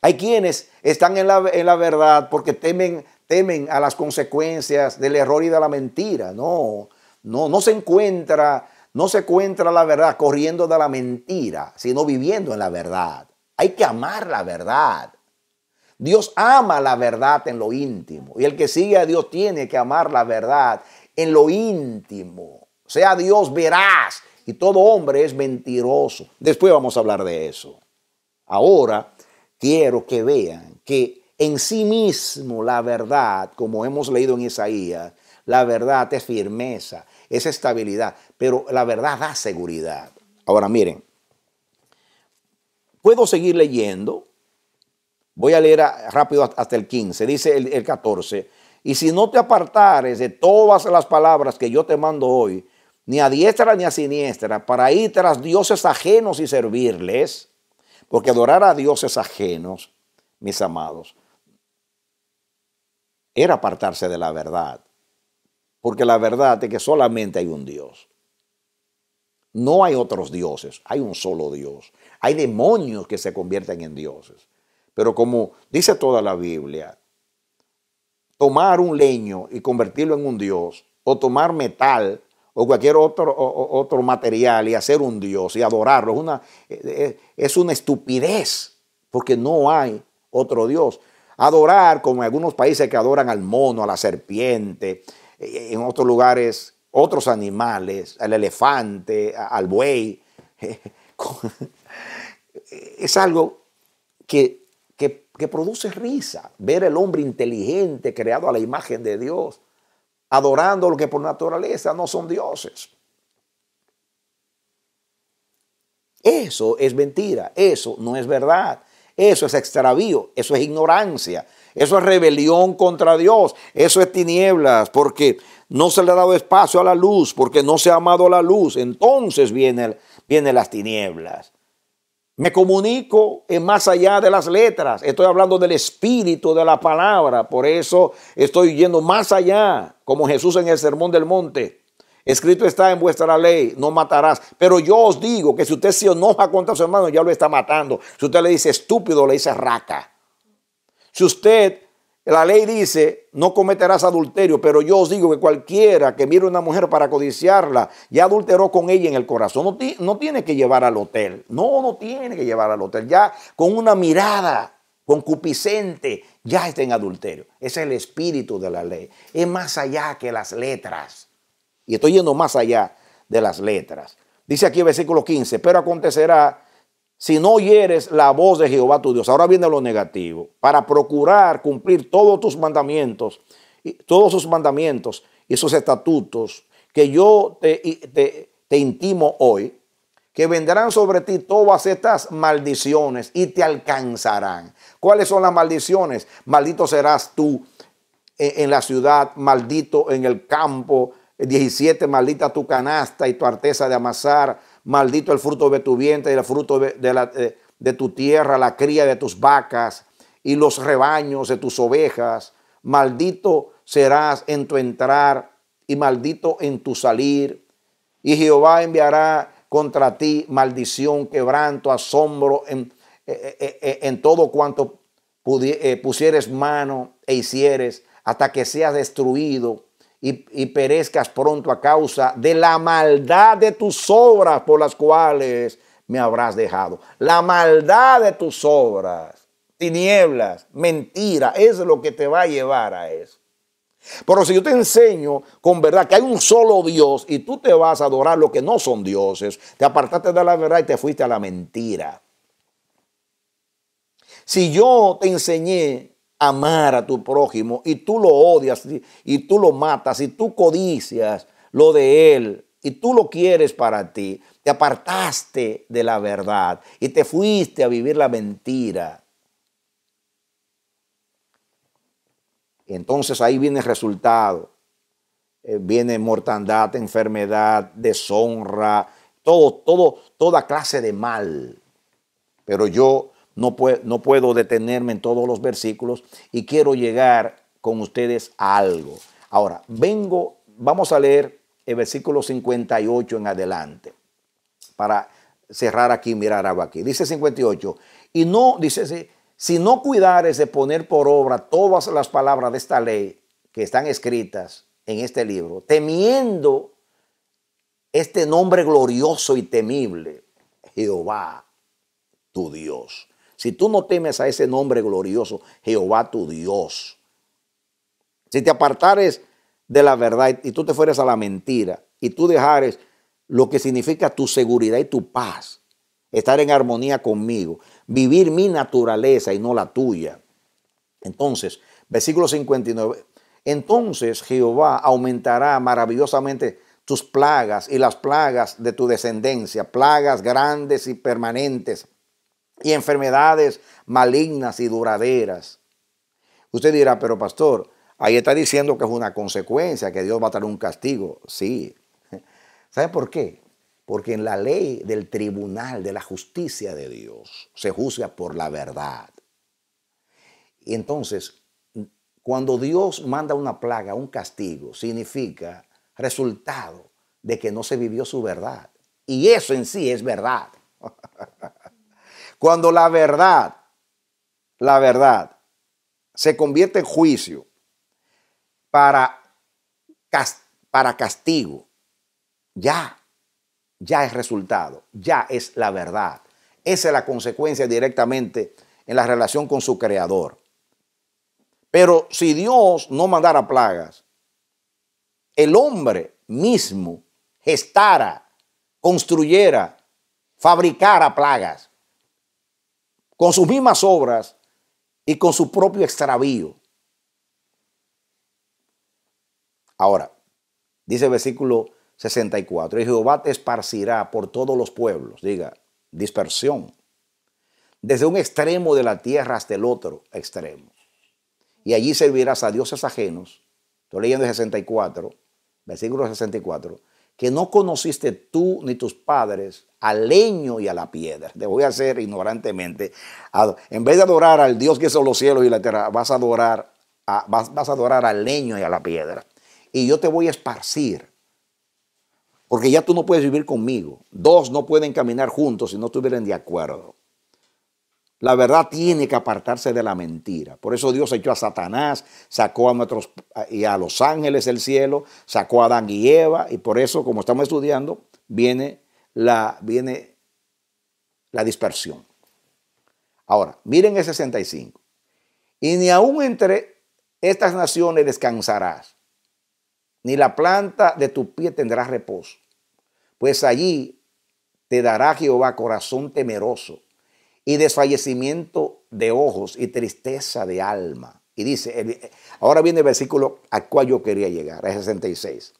Hay quienes están en la, verdad porque temen, temen a las consecuencias del error y de la mentira. No, no, no se encuentra, no se encuentra la verdad corriendo de la mentira, sino viviendo en la verdad. Hay que amar la verdad. Dios ama la verdad en lo íntimo. Y el que sigue a Dios tiene que amar la verdad en lo íntimo. Sea Dios verás y todo hombre es mentiroso. Después vamos a hablar de eso. Ahora quiero que vean que en sí mismo la verdad, como hemos leído en Isaías, la verdad es firmeza, es estabilidad, pero la verdad da seguridad. Ahora miren, puedo seguir leyendo. Voy a leer rápido hasta el 15, dice el, 14. Y si no te apartares de todas las palabras que yo te mando hoy, ni a diestra ni a siniestra, para ir tras dioses ajenos y servirles, porque adorar a dioses ajenos, mis amados, era apartarse de la verdad, porque la verdad es que solamente hay un Dios. No hay otros dioses, hay un solo Dios. Hay demonios que se convierten en dioses. Pero como dice toda la Biblia, tomar un leño y convertirlo en un dios, o tomar metal o cualquier otro, otro material y hacer un Dios y adorarlo. Es una, eh, eh, es una estupidez, porque no hay otro Dios. Adorar, como en algunos países que adoran al mono, a la serpiente, eh, en otros lugares, otros animales, al elefante, al buey. Es algo que, que, que produce risa, ver el hombre inteligente creado a la imagen de Dios adorando lo que por naturaleza no son dioses. Eso es mentira, eso no es verdad, eso es extravío, eso es ignorancia, eso es rebelión contra Dios, eso es tinieblas, porque no se le ha dado espacio a la luz, porque no se ha amado la luz, entonces vienen viene las tinieblas. Me comunico en eh, más allá de las letras. Estoy hablando del espíritu de la palabra. Por eso estoy yendo más allá, como Jesús en el Sermón del Monte. Escrito está en vuestra ley, no matarás. Pero yo os digo que si usted se enoja contra su hermano, ya lo está matando. Si usted le dice estúpido, le dice raca. Si usted la ley dice, no cometerás adulterio, pero yo os digo que cualquiera que mire a una mujer para codiciarla, ya adulteró con ella en el corazón. No, tiene que llevar al hotel, no, no tiene que llevar al hotel. Ya con una mirada concupiscente, ya está en adulterio. es el espíritu de la ley. Es más allá que las letras. Y estoy yendo más allá de las letras. Dice aquí el versículo 15, pero acontecerá si no oyeres la voz de Jehová tu Dios. Ahora viene lo negativo. Para procurar cumplir todos tus mandamientos, todos sus mandamientos y sus estatutos que yo te, te, te intimo hoy, que vendrán sobre ti todas estas maldiciones y te alcanzarán. ¿Cuáles son las maldiciones? Maldito serás tú en la ciudad, maldito en el campo. 17, maldita tu canasta y tu arteza de amasar maldito el fruto de tu vientre, y el fruto eh, de, tu tierra, la cría de tus vacas y los rebaños de tus ovejas. Maldito serás en tu entrar y maldito en tu salir. Y Jehová enviará contra ti maldición, quebranto, asombro en, eh, eh, en todo cuanto pusieres mano e hicieres hasta que seas destruido y, perezcas pronto a causa de la maldad de tus obras por las cuales me habrás dejado. La maldad de tus obras, tinieblas, mentira, es lo que te va a llevar a eso. Pero si yo te enseño con verdad que hay un solo Dios y tú te vas a adorar lo que no son dioses, te apartaste de la verdad y te fuiste a la mentira. Si yo te enseñé amar a tu prójimo y tú lo odias y tú lo matas y tú codicias lo de él y tú lo quieres para ti, te apartaste de la verdad y te fuiste a vivir la mentira. Entonces ahí viene el resultado. Eh, viene mortandad, enfermedad, deshonra, todo, todo, toda clase de mal. Pero yo no, puedo, no puedo detenerme en todos los versículos y quiero llegar con ustedes a algo. Ahora, vengo, vamos a leer el versículo 58 en adelante para cerrar aquí, mirar algo aquí. Dice 58, y no, dice, si no cuidares de poner por obra todas las palabras de esta ley que están escritas en este libro, temiendo este nombre glorioso y temible, Jehová, tu Dios. Si tú no temes a ese nombre glorioso, Jehová tu Dios. Si te apartares de la verdad y tú te fueres a la mentira y tú dejares lo que significa tu seguridad y tu paz, estar en armonía conmigo, vivir mi naturaleza y no la tuya. Entonces, versículo 59, entonces Jehová aumentará maravillosamente tus plagas y las plagas de tu descendencia, plagas grandes y permanentes, y enfermedades malignas y duraderas. Usted dirá, pero pastor, ahí está diciendo que es una consecuencia, que Dios va a dar un castigo. Sí. ¿Sabe por qué? Porque en la ley del tribunal de la justicia de Dios se juzga por la verdad. Y entonces, cuando Dios manda una plaga, un castigo, significa resultado de que no se vivió su verdad. Y eso en sí es verdad. Cuando la verdad, la verdad, se convierte en juicio para, para castigo, ya, ya es resultado, ya es la verdad. Esa es la consecuencia directamente en la relación con su creador. Pero si Dios no mandara plagas, el hombre mismo gestara, construyera, fabricara plagas con sus mismas obras y con su propio extravío. Ahora, dice el versículo 64, y Jehová te esparcirá por todos los pueblos, diga, dispersión, desde un extremo de la tierra hasta el otro extremo. Y allí servirás a dioses ajenos, estoy leyendo el 64, versículo 64, que no conociste tú ni tus padres al leño y a la piedra. Te voy a hacer ignorantemente. En vez de adorar al Dios que son los cielos y la tierra, vas a adorar, vas a adorar al leño y a la piedra. Y yo te voy a esparcir. Porque ya tú no puedes vivir conmigo. Dos no pueden caminar juntos si no estuvieran de acuerdo. La verdad tiene que apartarse de la mentira. Por eso Dios echó a Satanás, sacó a nuestros y a los ángeles del cielo, sacó a Adán y Eva, y por eso, como estamos estudiando, viene la, viene la dispersión. Ahora, miren el 65. Y ni aún entre estas naciones descansarás, ni la planta de tu pie tendrá reposo, pues allí te dará Jehová corazón temeroso y desfallecimiento de ojos y tristeza de alma. Y dice, ahora viene el versículo a cual yo quería llegar, el 66.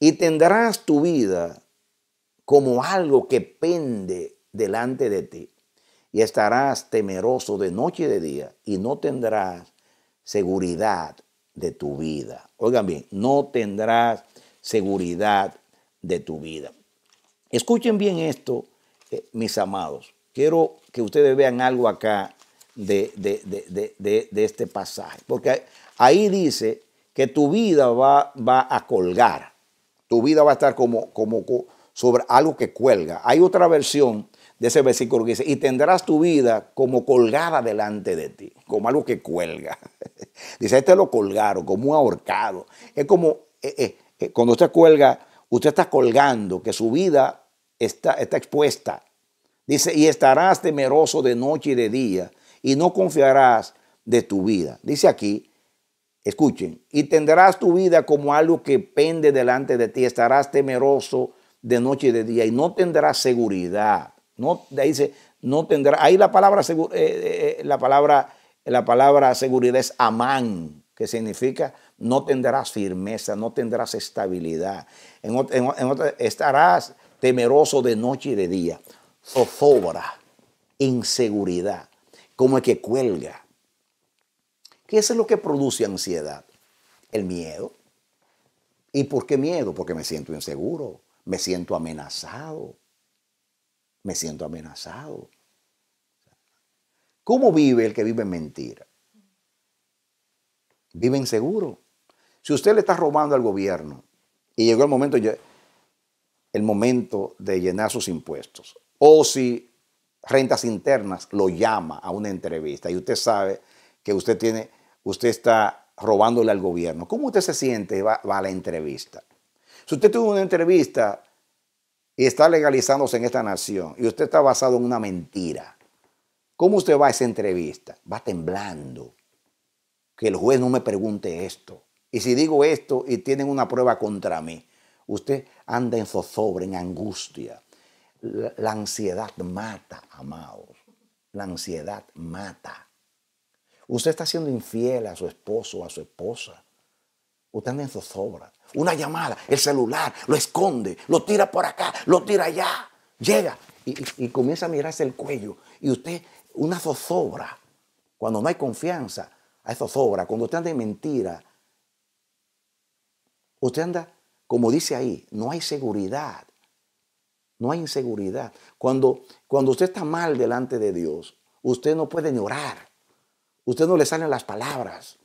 Y tendrás tu vida como algo que pende delante de ti, y estarás temeroso de noche y de día, y no tendrás seguridad de tu vida. Oigan bien, no tendrás seguridad de tu vida. Escuchen bien esto, eh, mis amados quiero que ustedes vean algo acá de, este pasaje, porque ahí dice que tu vida va, a colgar, tu vida va a estar como, como sobre algo que cuelga. Hay otra versión de ese versículo que dice, y tendrás tu vida como colgada delante de ti, como algo que cuelga. dice, este lo colgaron, como un ahorcado. Es como, eh, eh, eh, cuando usted cuelga, usted está colgando, que su vida está, está expuesta Dice, y estarás temeroso de noche y de día, y no confiarás de tu vida. Dice aquí, escuchen, y tendrás tu vida como algo que pende delante de ti, estarás temeroso de noche y de día, y no tendrás seguridad. No, dice, no tendrá, ahí la palabra, eh, eh, eh, la palabra, la palabra seguridad es amán, que significa no tendrás firmeza, no tendrás estabilidad. En, estarás temeroso de noche y de día zozobra, inseguridad, como el que cuelga. ¿Qué es lo que produce ansiedad? El miedo. ¿Y por qué miedo? Porque me siento inseguro, me siento amenazado, me siento amenazado. ¿Cómo vive el que vive en mentira? Vive inseguro. Si usted le está robando al gobierno y llegó el momento, el momento de llenar sus impuestos, o si rentas internas lo llama a una entrevista y usted sabe que usted tiene, usted está robándole al gobierno. ¿Cómo usted se siente va, va a la entrevista? Si usted tuvo una entrevista y está legalizándose en esta nación y usted está basado en una mentira, ¿cómo usted va a esa entrevista? Va temblando. Que el juez no me pregunte esto. Y si digo esto y tienen una prueba contra mí, usted anda en zozobra, en angustia. La, ansiedad mata, amados. La ansiedad mata. Usted está siendo infiel a su esposo o a su esposa. Usted anda en zozobra. Una llamada, el celular, lo esconde, lo tira por acá, lo tira allá. Llega y, y comienza a mirarse el cuello. Y usted, una zozobra. Cuando no hay confianza, hay zozobra. Cuando usted anda en mentira, usted anda, como dice ahí, no hay seguridad no hay inseguridad. Cuando, cuando usted está mal delante de Dios, usted no puede ni orar, usted no le salen las palabras,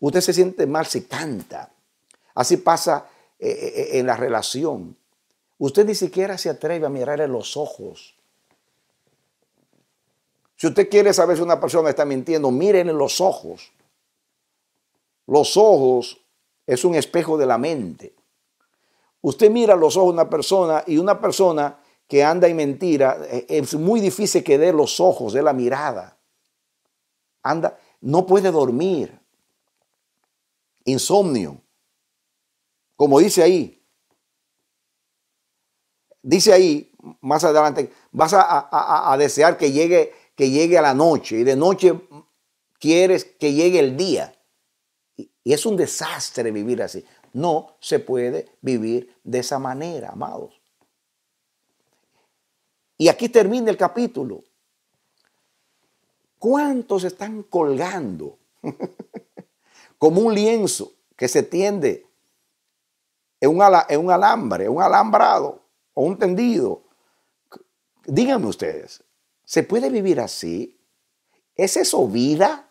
usted se siente mal si canta. Así pasa eh, eh, eh, en la relación. Usted ni siquiera se atreve a mirar en los ojos. Si usted quiere saber si una persona está mintiendo, miren los ojos. Los ojos es un espejo de la mente. Usted mira los ojos de una persona y una persona que anda y mentira, eh, es muy difícil que dé los ojos, de la mirada. Anda, no puede dormir. Insomnio. Como dice ahí, dice ahí, más adelante, vas a, desear que llegue, que llegue a la noche y de noche quieres que llegue el día. y es un desastre vivir así. No se puede vivir de esa manera, amados. Y aquí termina el capítulo. ¿Cuántos están colgando como un lienzo que se tiende en un, un alambre, un alambrado o un tendido? Díganme ustedes, ¿se puede vivir así? ¿Es eso vida?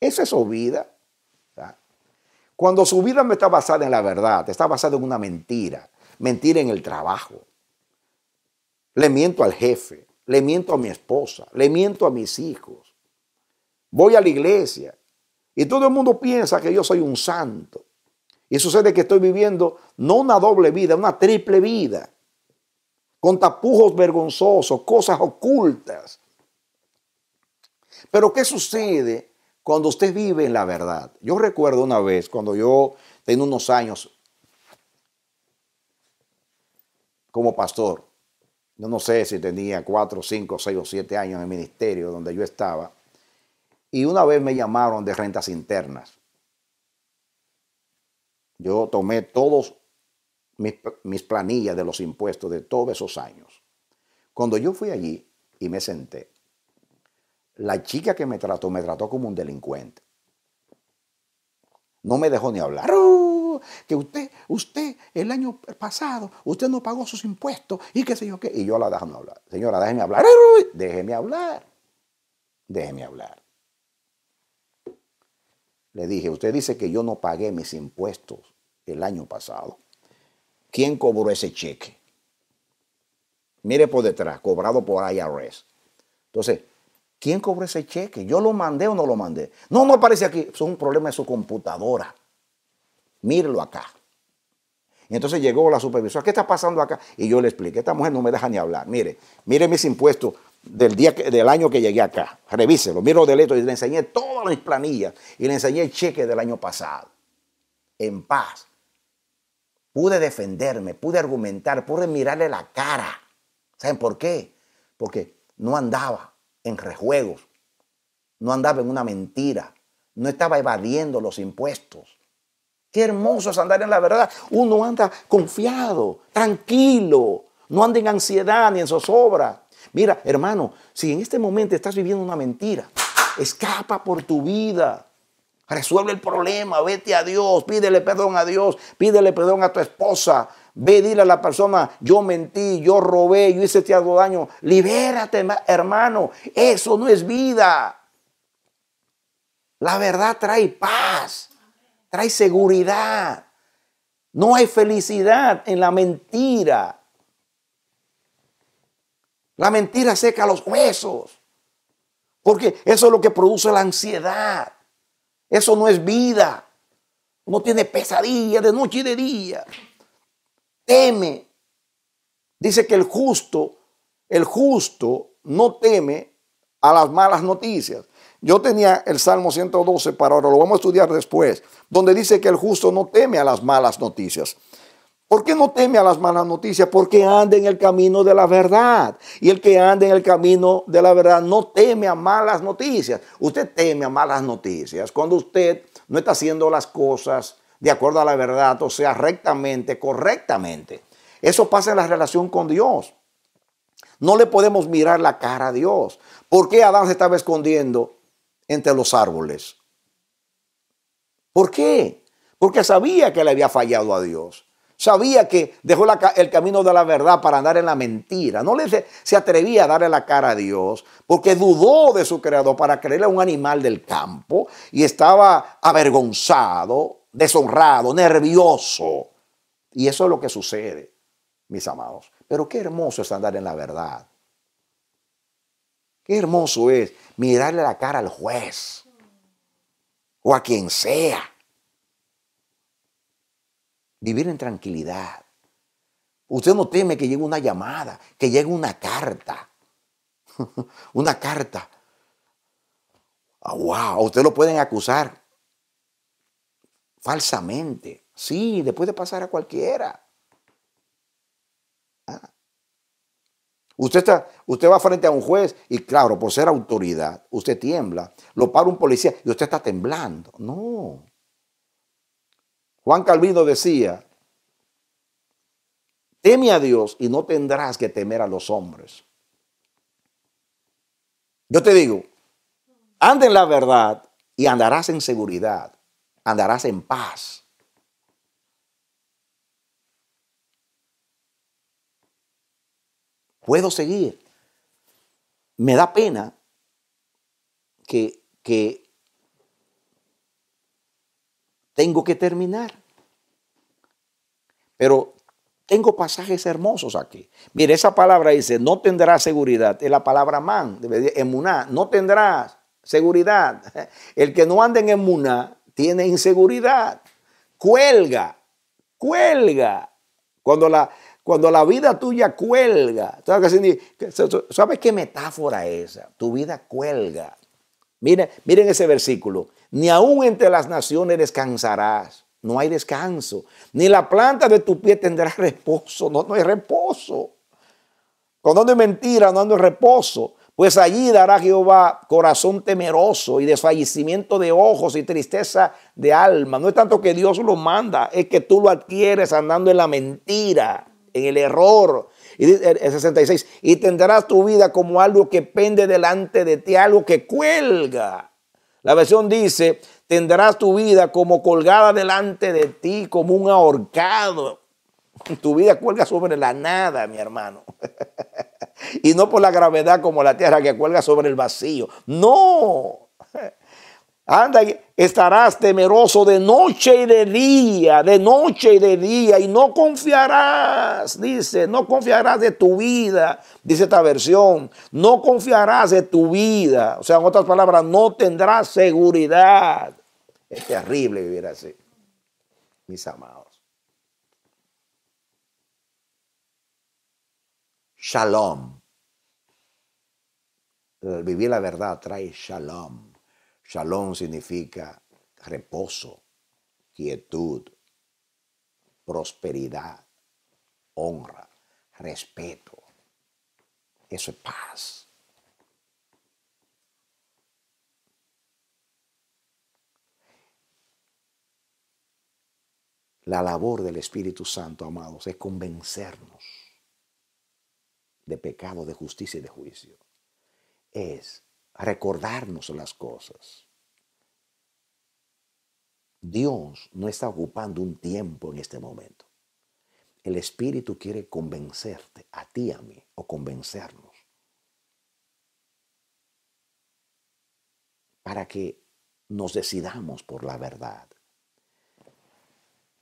¿Es su vida? Ah. Cuando su vida no está basada en la verdad, está basada en una mentira, mentira en el trabajo, le miento al jefe, le miento a mi esposa, le miento a mis hijos. Voy a la iglesia y todo el mundo piensa que yo soy un santo. Y sucede que estoy viviendo no una doble vida, una triple vida, con tapujos vergonzosos, cosas ocultas. Pero ¿qué sucede cuando usted vive en la verdad? Yo recuerdo una vez cuando yo tenía unos años como pastor, no, no sé si tenía cuatro, cinco, seis o siete años en el ministerio donde yo estaba, y una vez me llamaron de rentas internas. Yo tomé todos mis planillas de los impuestos de todos esos años. Cuando yo fui allí y me senté, la chica que me trató me trató como un delincuente. No me dejó ni hablar. Que usted, usted, el año pasado, usted no pagó sus impuestos y qué sé yo qué. Y yo la dejé hablar. Señora, déjeme hablar. Déjeme hablar. Déjeme hablar. Le dije, usted dice que yo no pagué mis impuestos el año pasado. ¿Quién cobró ese cheque? Mire por detrás, cobrado por IRS. Entonces, ¿Quién cobró ese cheque? ¿Yo lo mandé o no lo mandé? No, no aparece aquí. Es un problema de su computadora. Mírelo acá. Y entonces llegó la supervisora. ¿Qué está pasando acá? Y yo le expliqué. Esta mujer no me deja ni hablar. Mire, mire mis impuestos del, día del año que llegué acá. Revíselo. Miro de delitos. y le enseñé todas mis planillas. Y le enseñé el cheque del año pasado. En paz. Pude defenderme, pude argumentar, pude mirarle la cara. ¿Saben por qué? Porque no andaba en rejuegos, no andaba en una mentira, no estaba evadiendo los impuestos. Qué hermoso es andar en la verdad. Uno anda confiado, tranquilo, no anda en ansiedad ni en zozobra. Mira, hermano, si en este momento estás viviendo una mentira, escapa por tu vida. Resuelve el problema, vete a Dios, pídele perdón a Dios, pídele perdón a tu esposa, Ve, dile a la persona, yo mentí, yo robé, yo hice este daño. Libérate, hermano. Eso no es vida. La verdad trae paz, trae seguridad. No hay felicidad en la mentira. La mentira seca los huesos. Porque eso es lo que produce la ansiedad. Eso no es vida. Uno tiene pesadilla de noche y de día teme. Dice que el justo, el justo no teme a las malas noticias. Yo tenía el Salmo 112 para ahora, lo vamos a estudiar después, donde dice que el justo no teme a las malas noticias. ¿Por qué no teme a las malas noticias? Porque anda en el camino de la verdad. Y el que anda en el camino de la verdad no teme a malas noticias. Usted teme a malas noticias cuando usted no está haciendo las cosas de acuerdo a la verdad, o sea, rectamente, correctamente. Eso pasa en la relación con Dios. No le podemos mirar la cara a Dios. ¿Por qué Adán se estaba escondiendo entre los árboles? ¿Por qué? Porque sabía que le había fallado a Dios. Sabía que dejó el camino de la verdad para andar en la mentira. No le se atrevía a darle la cara a Dios porque dudó de su creador para creerle a un animal del campo y estaba avergonzado, deshonrado, nervioso. Y eso es lo que sucede, mis amados. Pero qué hermoso es andar en la verdad. Qué hermoso es mirarle la cara al juez o a quien sea. Vivir en tranquilidad. Usted no teme que llegue una llamada, que llegue una carta. una carta. Ah, wow, usted lo pueden acusar falsamente. Sí, después de pasar a cualquiera. Ah. Usted, está, usted va frente a un juez y claro, por ser autoridad, usted tiembla. Lo para un policía y usted está temblando. No. Juan Calvino decía, teme a Dios y no tendrás que temer a los hombres. Yo te digo, anda en la verdad y andarás en seguridad andarás en paz. Puedo seguir. Me da pena que, tengo que terminar. Pero tengo pasajes hermosos aquí. Mire, esa palabra dice, no tendrás seguridad. Es la palabra man, emuná. No tendrás seguridad. El que no ande en emuná tiene inseguridad, cuelga, cuelga. Cuando la, cuando la vida tuya cuelga, ¿sabes qué metáfora es esa? Tu vida cuelga. Miren, miren ese versículo. Ni aún entre las naciones descansarás. No hay descanso. Ni la planta de tu pie tendrá reposo. No, hay reposo. Cuando no hay mentira, no hay reposo. Pues allí dará Jehová corazón temeroso y desfallecimiento de ojos y tristeza de alma. No es tanto que Dios lo manda, es que tú lo adquieres andando en la mentira, en el error. Y el 66, y tendrás tu vida como algo que pende delante de ti, algo que cuelga. La versión dice, tendrás tu vida como colgada delante de ti, como un ahorcado. Tu vida cuelga sobre la nada, mi hermano. y no por la gravedad como la tierra que cuelga sobre el vacío. No. Anda, estarás temeroso de noche y de día, de noche y de día, y no confiarás, dice, no confiarás de tu vida, dice esta versión, no confiarás de tu vida, o sea, en otras palabras, no tendrás seguridad. Es terrible vivir así, mis amados. shalom. vivir la verdad trae shalom. Shalom significa reposo, quietud, prosperidad, honra, respeto. Eso es paz. La labor del Espíritu Santo, amados, es convencernos de pecado, de justicia y de juicio, es recordarnos las cosas. Dios no está ocupando un tiempo en este momento. El Espíritu quiere convencerte, a ti, a mí, o convencernos, para que nos decidamos por la verdad.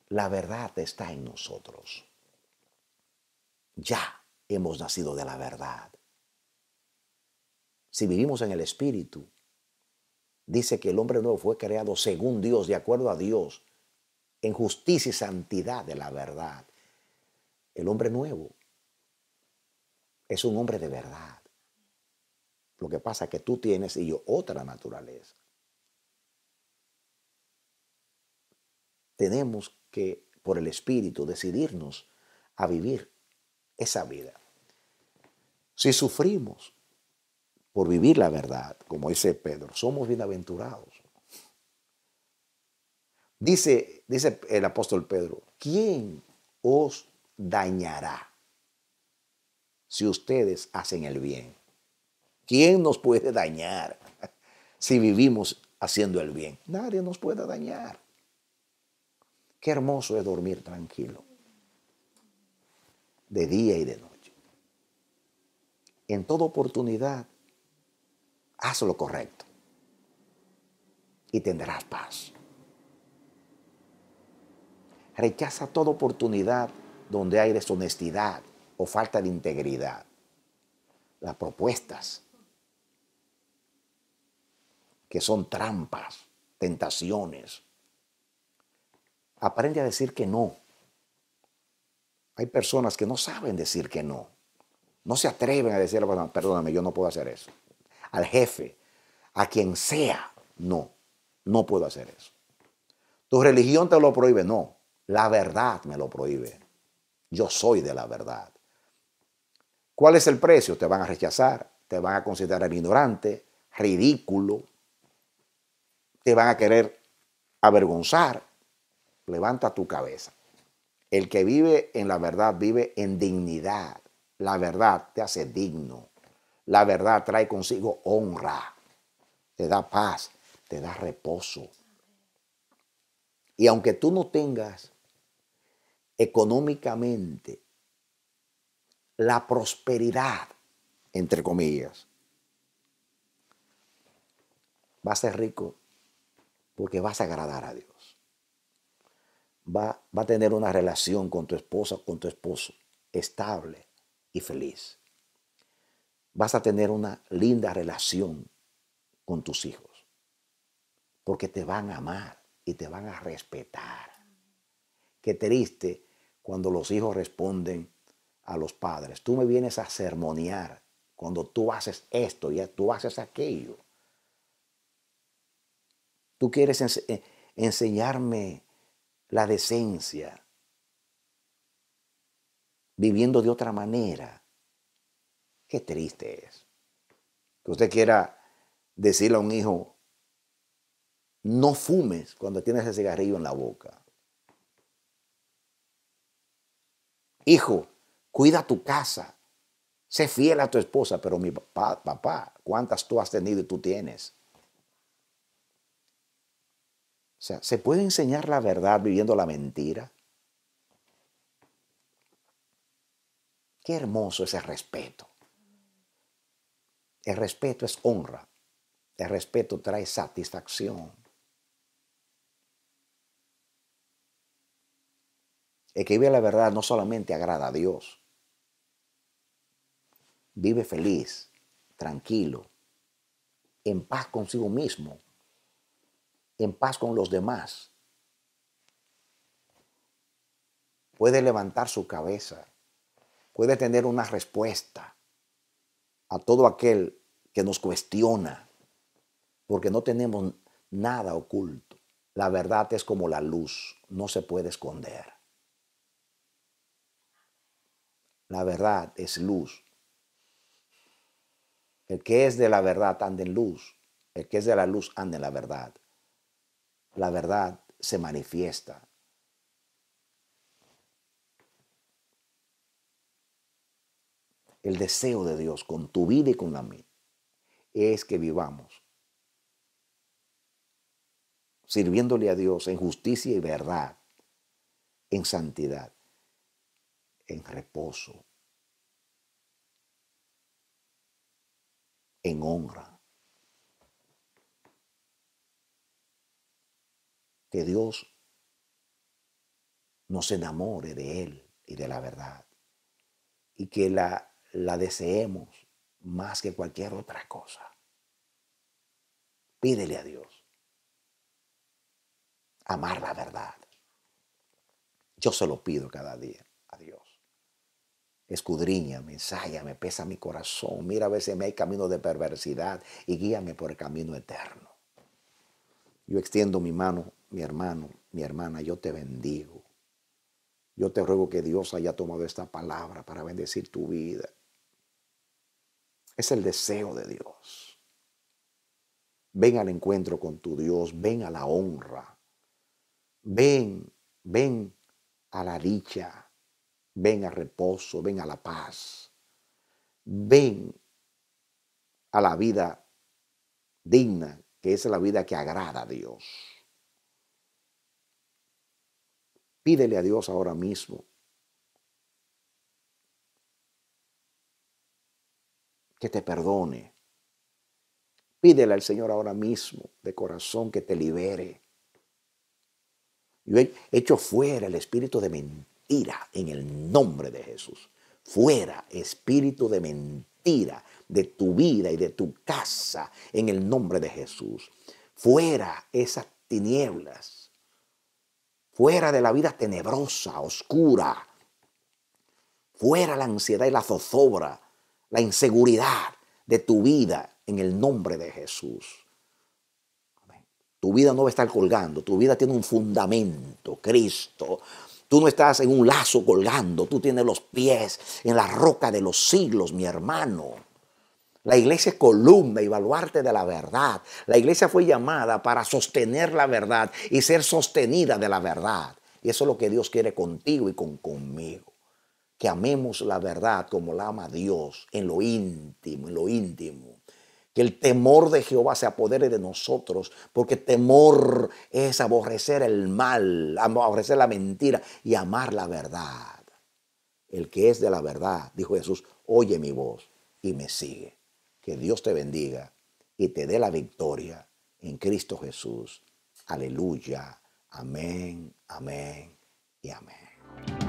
La verdad está en nosotros. Ya hemos nacido de la verdad. Si vivimos en el Espíritu, dice que el hombre nuevo fue creado según Dios, de acuerdo a Dios, en justicia y santidad de la verdad. El hombre nuevo es un hombre de verdad. Lo que pasa es que tú tienes y yo otra naturaleza. Tenemos que, por el Espíritu, decidirnos a vivir esa vida. Si sufrimos por vivir la verdad, como dice Pedro, somos bienaventurados. Dice, dice el apóstol Pedro, ¿quién os dañará si ustedes hacen el bien? ¿Quién nos puede dañar si vivimos haciendo el bien? Nadie nos puede dañar. Qué hermoso es dormir tranquilo, de día y de noche en toda oportunidad, haz lo correcto y tendrás paz. Rechaza toda oportunidad donde hay deshonestidad o falta de integridad. Las propuestas que son trampas, tentaciones. Aprende a decir que no. Hay personas que no saben decir que no. No se atreven a decirle a perdóname, yo no puedo hacer eso. Al jefe, a quien sea, no, no puedo hacer eso. Tu religión te lo prohíbe, no, la verdad me lo prohíbe. Yo soy de la verdad. ¿Cuál es el precio? Te van a rechazar, te van a considerar ignorante, ridículo, te van a querer avergonzar. Levanta tu cabeza. El que vive en la verdad vive en dignidad. La verdad te hace digno. La verdad trae consigo honra. Te da paz, te da reposo. Y aunque tú no tengas económicamente la prosperidad, entre comillas, vas a ser rico porque vas a agradar a Dios. Va, a tener una relación con tu esposa con tu esposo estable, y feliz. Vas a tener una linda relación con tus hijos, porque te van a amar y te van a respetar. Qué triste cuando los hijos responden a los padres, tú me vienes a sermonear cuando tú haces esto y tú haces aquello. Tú quieres eh, enseñarme la decencia, viviendo de otra manera. Qué triste es. Que usted quiera decirle a un hijo, no fumes cuando tienes ese cigarrillo en la boca. Hijo, cuida tu casa. Sé fiel a tu esposa, pero mi papá, papá, ¿cuántas tú has tenido y tú tienes? O sea, ¿se puede enseñar la verdad viviendo la mentira? Qué hermoso es el respeto. El respeto es honra. El respeto trae satisfacción. El que vive la verdad no solamente agrada a Dios, vive feliz, tranquilo, en paz consigo mismo, en paz con los demás. Puede levantar su cabeza puede tener una respuesta a todo aquel que nos cuestiona, porque no tenemos nada oculto. La verdad es como la luz, no se puede esconder. La verdad es luz. El que es de la verdad anda en luz. El que es de la luz anda en la verdad. La verdad se manifiesta el deseo de Dios con tu vida y con la mía, es que vivamos sirviéndole a Dios en justicia y verdad, en santidad, en reposo, en honra. Que Dios nos enamore de Él y de la verdad. Y que la la deseemos más que cualquier otra cosa. Pídele a Dios amar la verdad. Yo se lo pido cada día a Dios. Escudriñame, me pesa mi corazón. Mira a veces me hay camino de perversidad y guíame por el camino eterno. Yo extiendo mi mano, mi hermano, mi hermana, yo te bendigo. Yo te ruego que Dios haya tomado esta palabra para bendecir tu vida, es el deseo de Dios. Ven al encuentro con tu Dios, ven a la honra, ven, ven a la dicha, ven a reposo, ven a la paz, ven a la vida digna, que es la vida que agrada a Dios. Pídele a Dios ahora mismo que te perdone. Pídele al Señor ahora mismo de corazón que te libere. Yo he hecho fuera el espíritu de mentira en el nombre de Jesús. Fuera espíritu de mentira de tu vida y de tu casa en el nombre de Jesús. Fuera esas tinieblas. Fuera de la vida tenebrosa, oscura. Fuera la ansiedad y la zozobra la inseguridad de tu vida en el nombre de Jesús. Tu vida no va a estar colgando, tu vida tiene un fundamento, Cristo. Tú no estás en un lazo colgando, tú tienes los pies en la roca de los siglos, mi hermano. La iglesia es columna y baluarte de la verdad. La iglesia fue llamada para sostener la verdad y ser sostenida de la verdad. Y eso es lo que Dios quiere contigo y con, conmigo que amemos la verdad como la ama Dios, en lo íntimo, en lo íntimo. Que el temor de Jehová se apodere de nosotros, porque temor es aborrecer el mal, aborrecer la mentira y amar la verdad. El que es de la verdad, dijo Jesús, oye mi voz y me sigue. Que Dios te bendiga y te dé la victoria en Cristo Jesús. Aleluya. Amén, amén y amén.